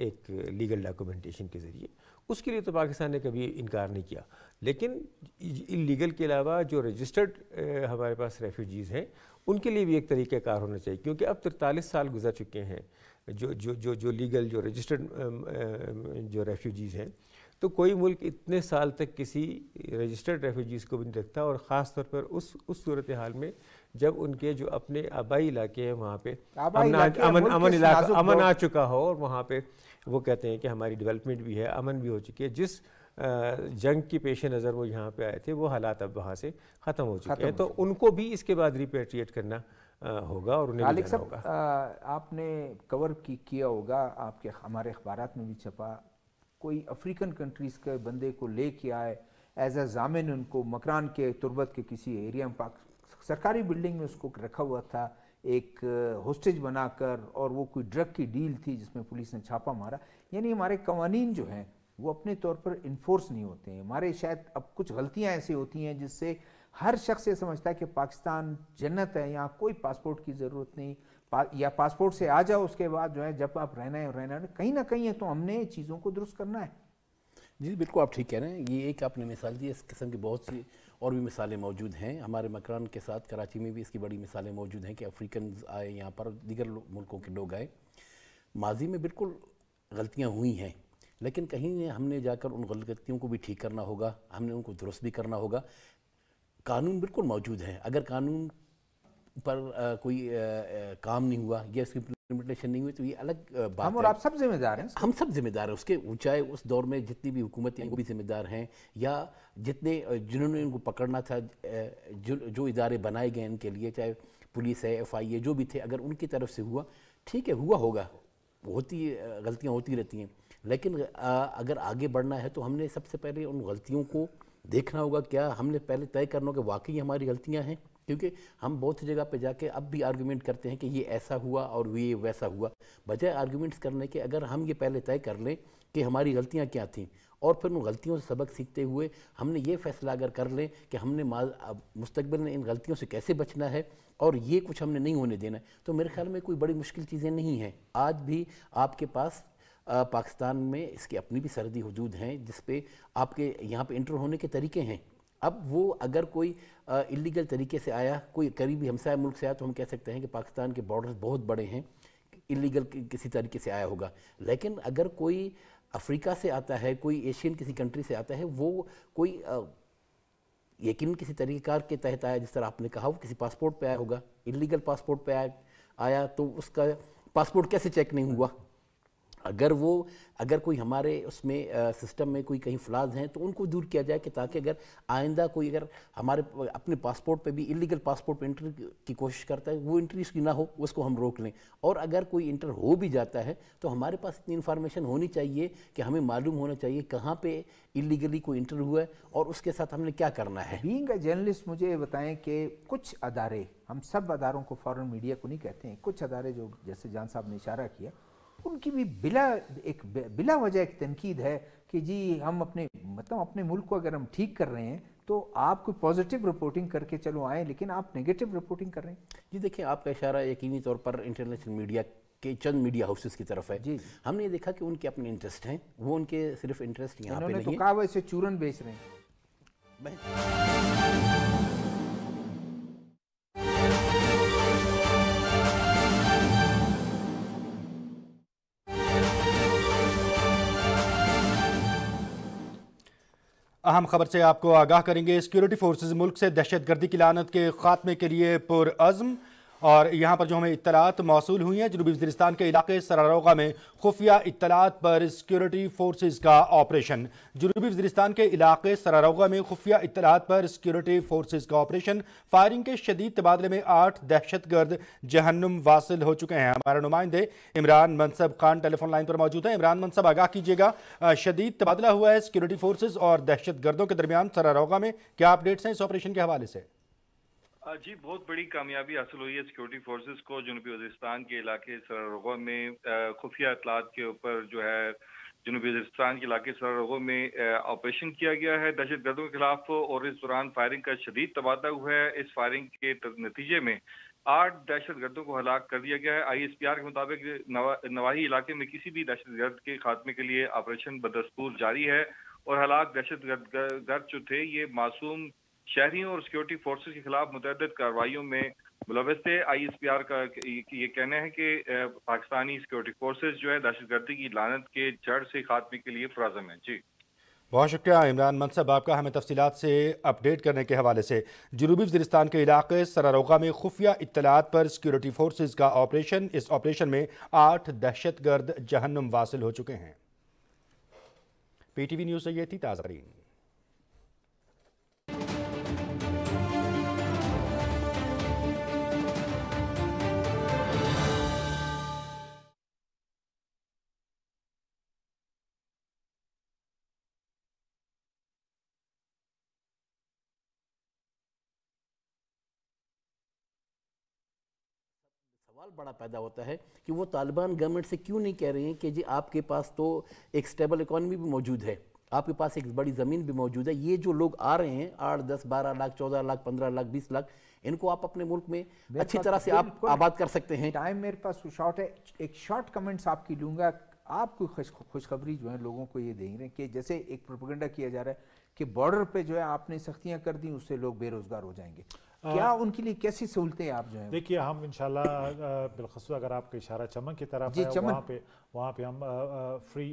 एक लीगल डॉक्यूमेंटेशन के ज़रिए उसके लिए तो पाकिस्तान ने कभी इनकार नहीं किया लेकिन इलीगल के अलावा जो रजिस्टर्ड हमारे पास रेफ्यूजीज़ हैं उनके लिए भी एक तरीक़ाकार होना चाहिए क्योंकि अब तिरतालीस साल गुजर चुके हैं जो जो जो जो लीगल जो रजिस्टर्ड जो रेफ्यूजीज़ हैं तो कोई मुल्क इतने साल तक किसी रजिस्टर्ड रेफ्यूजीज़ को भी नहीं रखता और ख़ास तौर पर उस उस सूरत हाल में जब उनके जो अपने आबाई इलाके हैं वहाँ पे अमन अमन इलाका अमन आ चुका हो और वहाँ पर वो कहते हैं कि हमारी डेवलपमेंट भी है अमन भी हो चुकी है जिस जंग की पेश नज़र वो यहाँ पे आए थे वो हालात अब वहाँ से ख़त्म हो चुके हैं तो उनको भी इसके बाद रिपेट्रिएट करना होगा और उन्हें भी होगा आपने कवर की किया होगा आपके हमारे अखबार में भी छपा कोई अफ्रीकन कंट्रीज़ के बंदे को ले के आए एज अ जामिन उनको मकरान के तुरबत के किसी एरिया में पाक सरकारी बिल्डिंग में उसको रखा हुआ था एक होस्टेज बनाकर और वो कोई ड्रग की डील थी जिसमें पुलिस ने छापा मारा यानी हमारे कवानीन जो हैं वो अपने तौर पर इन्फोर्स नहीं होते हैं हमारे शायद अब कुछ गलतियाँ ऐसी होती हैं जिससे हर शख्स ये समझता है कि पाकिस्तान जन्नत है यहाँ कोई पासपोर्ट की ज़रूरत नहीं पा, या पासपोर्ट से आ जाओ उसके बाद जो है जब आप रहना है रहना है कहीं ना कहीं है तो हमने चीज़ों को दुरुस्त करना है जी बिल्कुल आप ठीक कह रहे हैं ये एक आपने मिसाल दी इस किस्म की बहुत सी और भी मिसालें मौजूद हैं हमारे मकरान के साथ कराची में भी इसकी बड़ी मिसालें मौजूद हैं कि अफ्रीकन आए यहाँ पर दीगर मुल्कों के लोग आए माजी में बिल्कुल गलतियाँ हुई हैं लेकिन कहीं हमने जाकर उन गलतियों को भी ठीक करना होगा हमने उनको दुरुस्त भी करना होगा कानून बिल्कुल मौजूद है अगर कानून पर आ, कोई आ, आ, काम नहीं हुआ या इसकी इम्प्लीमेंटेशन नहीं हुई तो ये अलग बात हम और आप सब जिम्मेदार हैं हम सब जिम्मेदार हैं उसके ऊंचाई उस दौर में जितनी भी हुकूमत वो भी जिम्मेदार हैं या जितने जिन्होंने इनको पकड़ना था जो जो इदारे बनाए गए इनके लिए चाहे पुलिस है एफ आई ए जो भी थे अगर उनकी तरफ से हुआ ठीक है हुआ होगा होती गलतियाँ होती रहती हैं लेकिन अगर आगे बढ़ना है तो हमने सबसे पहले उन गलतियों को देखना होगा क्या हमने पहले तय करना होगा वाकई हमारी गलतियाँ हैं क्योंकि हम बहुत सी जगह पे जाके अब भी आर्गुमेंट करते हैं कि ये ऐसा हुआ और ये वैसा हुआ बजाय आर्गूमेंट्स करने के अगर हम ये पहले तय कर लें कि हमारी गलतियाँ क्या थीं और फिर उन गलतियों से सबक सीखते हुए हमने ये फैसला अगर कर लें कि हमने मुस्तबिल में इन गलतियों से कैसे बचना है और ये कुछ हमने नहीं होने देना है तो मेरे ख्याल में कोई बड़ी मुश्किल चीज़ें नहीं हैं आज भी आपके पास पाकिस्तान में इसकी अपनी भी सर्दी वजूद हैं जिसपे आपके यहाँ पे इंटर होने के तरीके हैं अब वो अगर कोई इलीगल तरीके से आया कोई करीबी हमसाय मुल्क से आया तो हम कह सकते हैं कि पाकिस्तान के बॉर्डर्स बहुत बड़े हैं इलीगल किसी तरीके से आया होगा लेकिन अगर कोई अफ्रीका से आता है कोई एशियन किसी कंट्री से आता है वो कोई यकीन किसी तरीक़ार के तहत आया जिस तरह आपने कहा वो किसी पासपोर्ट पे आया होगा इलीगल पासपोर्ट पे आया आया तो उसका पासपोर्ट कैसे चेक नहीं हुआ अगर वो अगर कोई हमारे उसमें सिस्टम में कोई कहीं फ्लाज हैं तो उनको दूर किया जाए कि ताकि अगर आइंदा कोई अगर हमारे अपने पासपोर्ट पे भी इलीगल पासपोर्ट पे एंट्री की कोशिश करता है वो एंट्री उसकी ना हो उसको हम रोक लें और अगर कोई इंटर हो भी जाता है तो हमारे पास इतनी इन्फॉर्मेशन होनी चाहिए कि हमें मालूम होना चाहिए कहाँ पर इलीगली कोई इंटर हुआ है और उसके साथ हमने क्या करना है बींग जर्नलिस्ट मुझे बताएं कि कुछ अदारे हम सब अदारों को फॉरन मीडिया को नहीं कहते हैं कुछ अदारे जो जैसे जान साहब ने इशारा किया उनकी भी बिला एक बिला वजह एक तनकीद है कि जी हम अपने मतलब अपने मुल्क को अगर हम ठीक कर रहे हैं तो आप कोई पॉजिटिव रिपोर्टिंग करके चलो आए लेकिन आप नेगेटिव रिपोर्टिंग कर रहे हैं जी देखिए आपका इशारा यकीनी तौर पर इंटरनेशनल मीडिया के चंद मीडिया हाउसेस की तरफ है जी हमने ये देखा कि उनके अपने इंटरेस्ट हैं वो उनके सिर्फ इंटरेस्ट यहाँ पे नहीं तो कहा वैसे चूरन बेच रहे हैं अहम खबर से आपको आगाह करेंगे सिक्योरिटी फोर्सेज मुल्क से दहशत गर्दी की लानत के खात्मे के लिए पुरज़म और यहाँ पर जो हमें इतलात मौसू हुई हैं जनूबी वजरिस्तान के इलाके सरारोगा में खुफिया इतलात पर सिक्योरिटी फोर्सेज का ऑपरेशन जनूबी वजरिस्तान के इलाके सरारोगा में खुफिया इतलात पर सिक्योरिटी फोर्सेज का ऑपरेशन फायरिंग के शदीद तबादले में आठ दहशत गर्द जहन्नुम वासिल हो चुके हैं हमारे नुमाइंदे इमरान मनसब खान टेलीफोन लाइन पर मौजूद हैं इमरान मनसब आगाह कीजिएगा शदीद तबादला हुआ है सिक्योरिटी फोर्सेज और दहशत गर्दों के दरमियान सरारोगा में क्या अपडेट्स हैं इस ऑपरेशन के हवाले से जी बहुत बड़ी कामयाबी हासिल हुई है सिक्योरिटी फोर्सेस को जनूबी वजिस्तान के इलाके सरारोह में खुफिया इतलात के ऊपर जो है जनूबी वजिस्तान के इलाके सरारोह में ऑपरेशन किया गया है दहशत गर्दों के खिलाफ और इस दौरान फायरिंग का शदीद तबादला हुआ है इस फायरिंग के नतीजे में आठ दहशत गर्दों को हलाक कर दिया गया है आई एस पी आर के मुताबिक नवा, नवाही इलाके में किसी भी दहशत गर्द के खात्मे के लिए ऑपरेशन बदस्तूर जारी है और हलाक दहशत गर्द जो थे ये मासूम शहरियों और सिक्योरिटी फोर्सेज के खिलाफ मुतद कार्रवाइयों में मुलवस थे आई एस पी आर का ये कहना है कि पाकिस्तानी सिक्योरिटी फोर्सेज जो है दहशत गर्दी की लानत के जड़ से खात्मे के लिए फ्राजम है जी बहुत शुक्रिया इमरान मनसब आपका हमें तफसीत से अपडेट करने के हवाले से जनूबी वजरिस्तान के इलाके सरारोगा में खुफिया इतलात पर सिक्योरिटी फोर्सेज का ऑपरेशन इस ऑपरेशन में आठ दहशत गर्द जहन्नम वासिल हो चुके हैं पी टी वी न्यूज़ से ये थी ताज़ा सवाल बड़ा पैदा होता है कि वो तालिबान गवर्नमेंट से क्यों नहीं कह रहे हैं कि जी आपके पास तो एक स्टेबल इकॉनमी भी मौजूद है आपके पास एक बड़ी ज़मीन भी मौजूद है ये जो लोग आ रहे हैं आठ दस बारह लाख चौदह लाख पंद्रह लाख बीस लाख इनको आप अपने मुल्क में अच्छी तरह से आप आबाद कर सकते हैं टाइम मेरे पास शॉर्ट है एक शॉर्ट कमेंट्स आपकी लूँगा आपको खुशखबरी जो है लोगों को ये दे रहे हैं कि जैसे एक प्रोपोगंडा किया जा रहा है कि बॉर्डर पे जो है आपने सख्तियां कर दी उससे लोग बेरोजगार हो जाएंगे क्या उनके लिए कैसी सहूलतें आप जो है देखिए हम इनशाला बिलखसूस अगर आपका इशारा चमन की तरफ है चमन पे वहाँ पे हम फ्री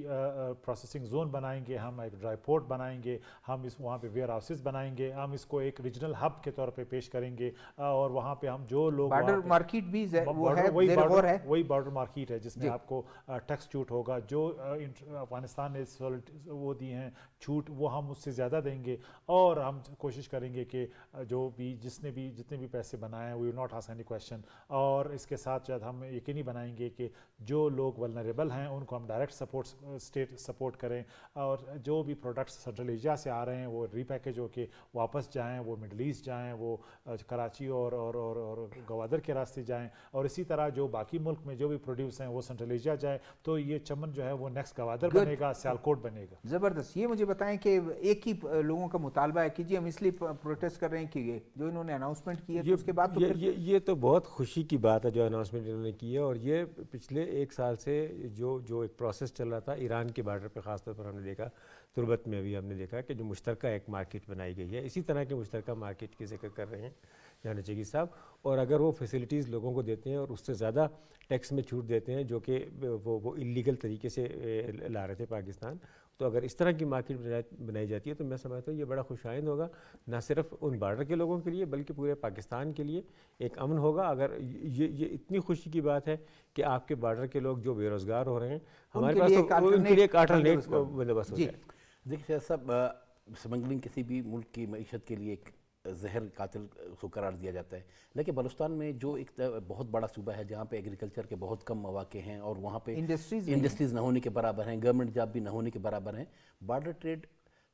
प्रोसेसिंग जोन बनाएंगे हम एक ड्राई पोर्ट बनाएंगे हम इस वहाँ पे वेयर हाउसेज बनाएंगे हम इसको एक रीजनल हब के तौर पे पेश करेंगे और वहाँ पे हम जो लोग बॉर्डर मार्केट भी वो है वही बॉर्डर है वही बॉर्डर मार्केट है जिसमें आपको टैक्स छूट होगा जो अफगानिस्तान ने वो दी हैं छूट वो हम उससे ज़्यादा देंगे और हम कोशिश करेंगे कि जो भी जिसने भी जितने भी पैसे बनाए हैं we not ask any question और इसके साथ शायद हम यकीनी बनाएंगे कि जो लोग वलनरेबल हैं उनको हम डायरेक्ट सपोर्ट स्टेट सपोर्ट करें और जो भी प्रोडक्ट्स सेंट्रल एशिया से आ रहे हैं वो रीपैकेज होकर वापस जाएँ वो मिडल ईस्ट जाएँ वो कराची और और और, और गवादर के रास्ते जाएँ और इसी तरह जो बाकी मुल्क में जो भी प्रोड्यूस हैं वो सेंट्रल एशिया जाएँ तो ये चमन जो है वो नेक्स्ट गवादर Good. बनेगा सियालकोट बनेगा ज़बरदस्त ये मुझे बताएं कि एक ही लोगों का मुतालबा है कि जी हम इसलिए प्रोटेस्ट कर रहे हैं कि ये जो इन्होंने अनाउंसमेंट किया है तो उसके बाद तो ये तो बहुत खुशी की बात है जो अनाउंसमेंट इन्होंने की है और ये पिछले एक साल से जो जो जो एक प्रोसेस चल रहा था ईरान के बार्डर पर ख़ासतौर पर हमने देखा तुरबत में भी हमने देखा कि जो मुश्तर एक मार्केट बनाई गई है इसी तरह के मुश्तर मार्केट की जिक्र कर रहे हैं जाना चाहिए साहब और अगर वो फैसिलिटीज़ लोगों को देते हैं और उससे ज़्यादा टैक्स में छूट देते हैं जो कि वो वो इलीगल तरीके से ला रहे थे पाकिस्तान तो अगर इस तरह की मार्केट बनाई जाती है तो मैं समझता हूँ ये बड़ा खुशाइंद होगा ना सिर्फ उन बार्डर के लोगों के लिए बल्कि पूरे पाकिस्तान के लिए एक अमन होगा अगर ये ये इतनी खुशी की बात है कि आपके बार्डर के लोग जो बेरोज़गार हो रहे हैं हमारे पास तो उनके लिए बंदोबस्त हो जाए देखिए सब स्मगलिंग किसी भी मुल्क की मीशत के लिए एक जहर कातिल को करार दिया जाता है लेकिन बलुस्तान में जो एक बहुत बड़ा सूबा है जहाँ पे एग्रीकल्चर के बहुत कम मौाक़े हैं और वहाँ पे इंडस्ट्रीज इंडस्ट्रीज़ ना होने के बराबर हैं गवर्नमेंट जॉब भी ना होने के बराबर हैं बार्डर ट्रेड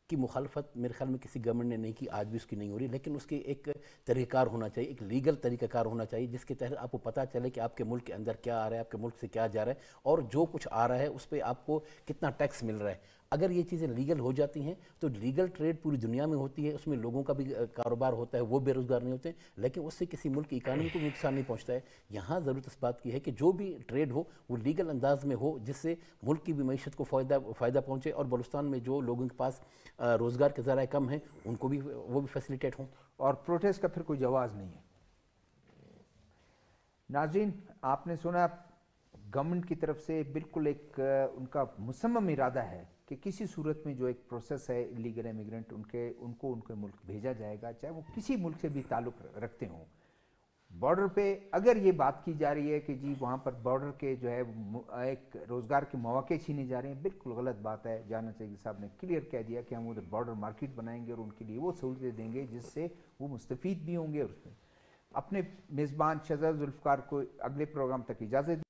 की मुखालफत मेरे ख्याल में किसी गवर्नमेंट ने नहीं की आज भी उसकी नहीं हो रही लेकिन उसके एक तरीकार होना चाहिए एक लीगल तरीक़ाकार होना चाहिए जिसके तहत आपको पता चले कि आपके मुल्क के अंदर क्या आ रहा है आपके मुल्क से क्या जा रहा है और जो कुछ आ रहा है उस पर आपको कितना टैक्स मिल रहा है अगर ये चीज़ें लीगल हो जाती हैं तो लीगल ट्रेड पूरी दुनिया में होती है उसमें लोगों का भी कारोबार होता है वो बेरोज़गार नहीं होते लेकिन उससे किसी मुल्क की इकानमी को भी नुकसान नहीं पहुँचता है यहाँ ज़रूरत इस बात की है कि जो भी ट्रेड हो वो लीगल अंदाज में हो जिससे मुल्क की भी मीशत को फ़ायदा फ़ायदा पहुँचे और बलुस्तान में जो लोगों के पास रोज़गार के ज़रा कम हैं उनको भी वो भी फैसिलिटेट हों और प्रोटेस्ट का फिर कोई जवाब नहीं है नाजीन आपने सुना गवर्नमेंट की तरफ से बिल्कुल एक उनका मुसम इरादा है कि किसी सूरत में जो एक प्रोसेस है इलीगल इमिग्रेंट उनके उनको उनके मुल्क भेजा जाएगा चाहे वो किसी मुल्क से भी ताल्लुक़ रखते हों बॉर्डर पे अगर ये बात की जा रही है कि जी वहाँ पर बॉर्डर के जो है एक रोज़गार के मौके छीने जा रहे हैं बिल्कुल गलत बात है जाना चाहिए साहब ने क्लियर कह दिया कि हम उधर बॉर्डर मार्केट बनाएंगे और उनके लिए वो सहूलतें देंगे जिससे वो मुस्तफ़ भी होंगे उसमें अपने मेज़बान शहजाद जुल्फ़ार को अगले प्रोग्राम तक इजाज़त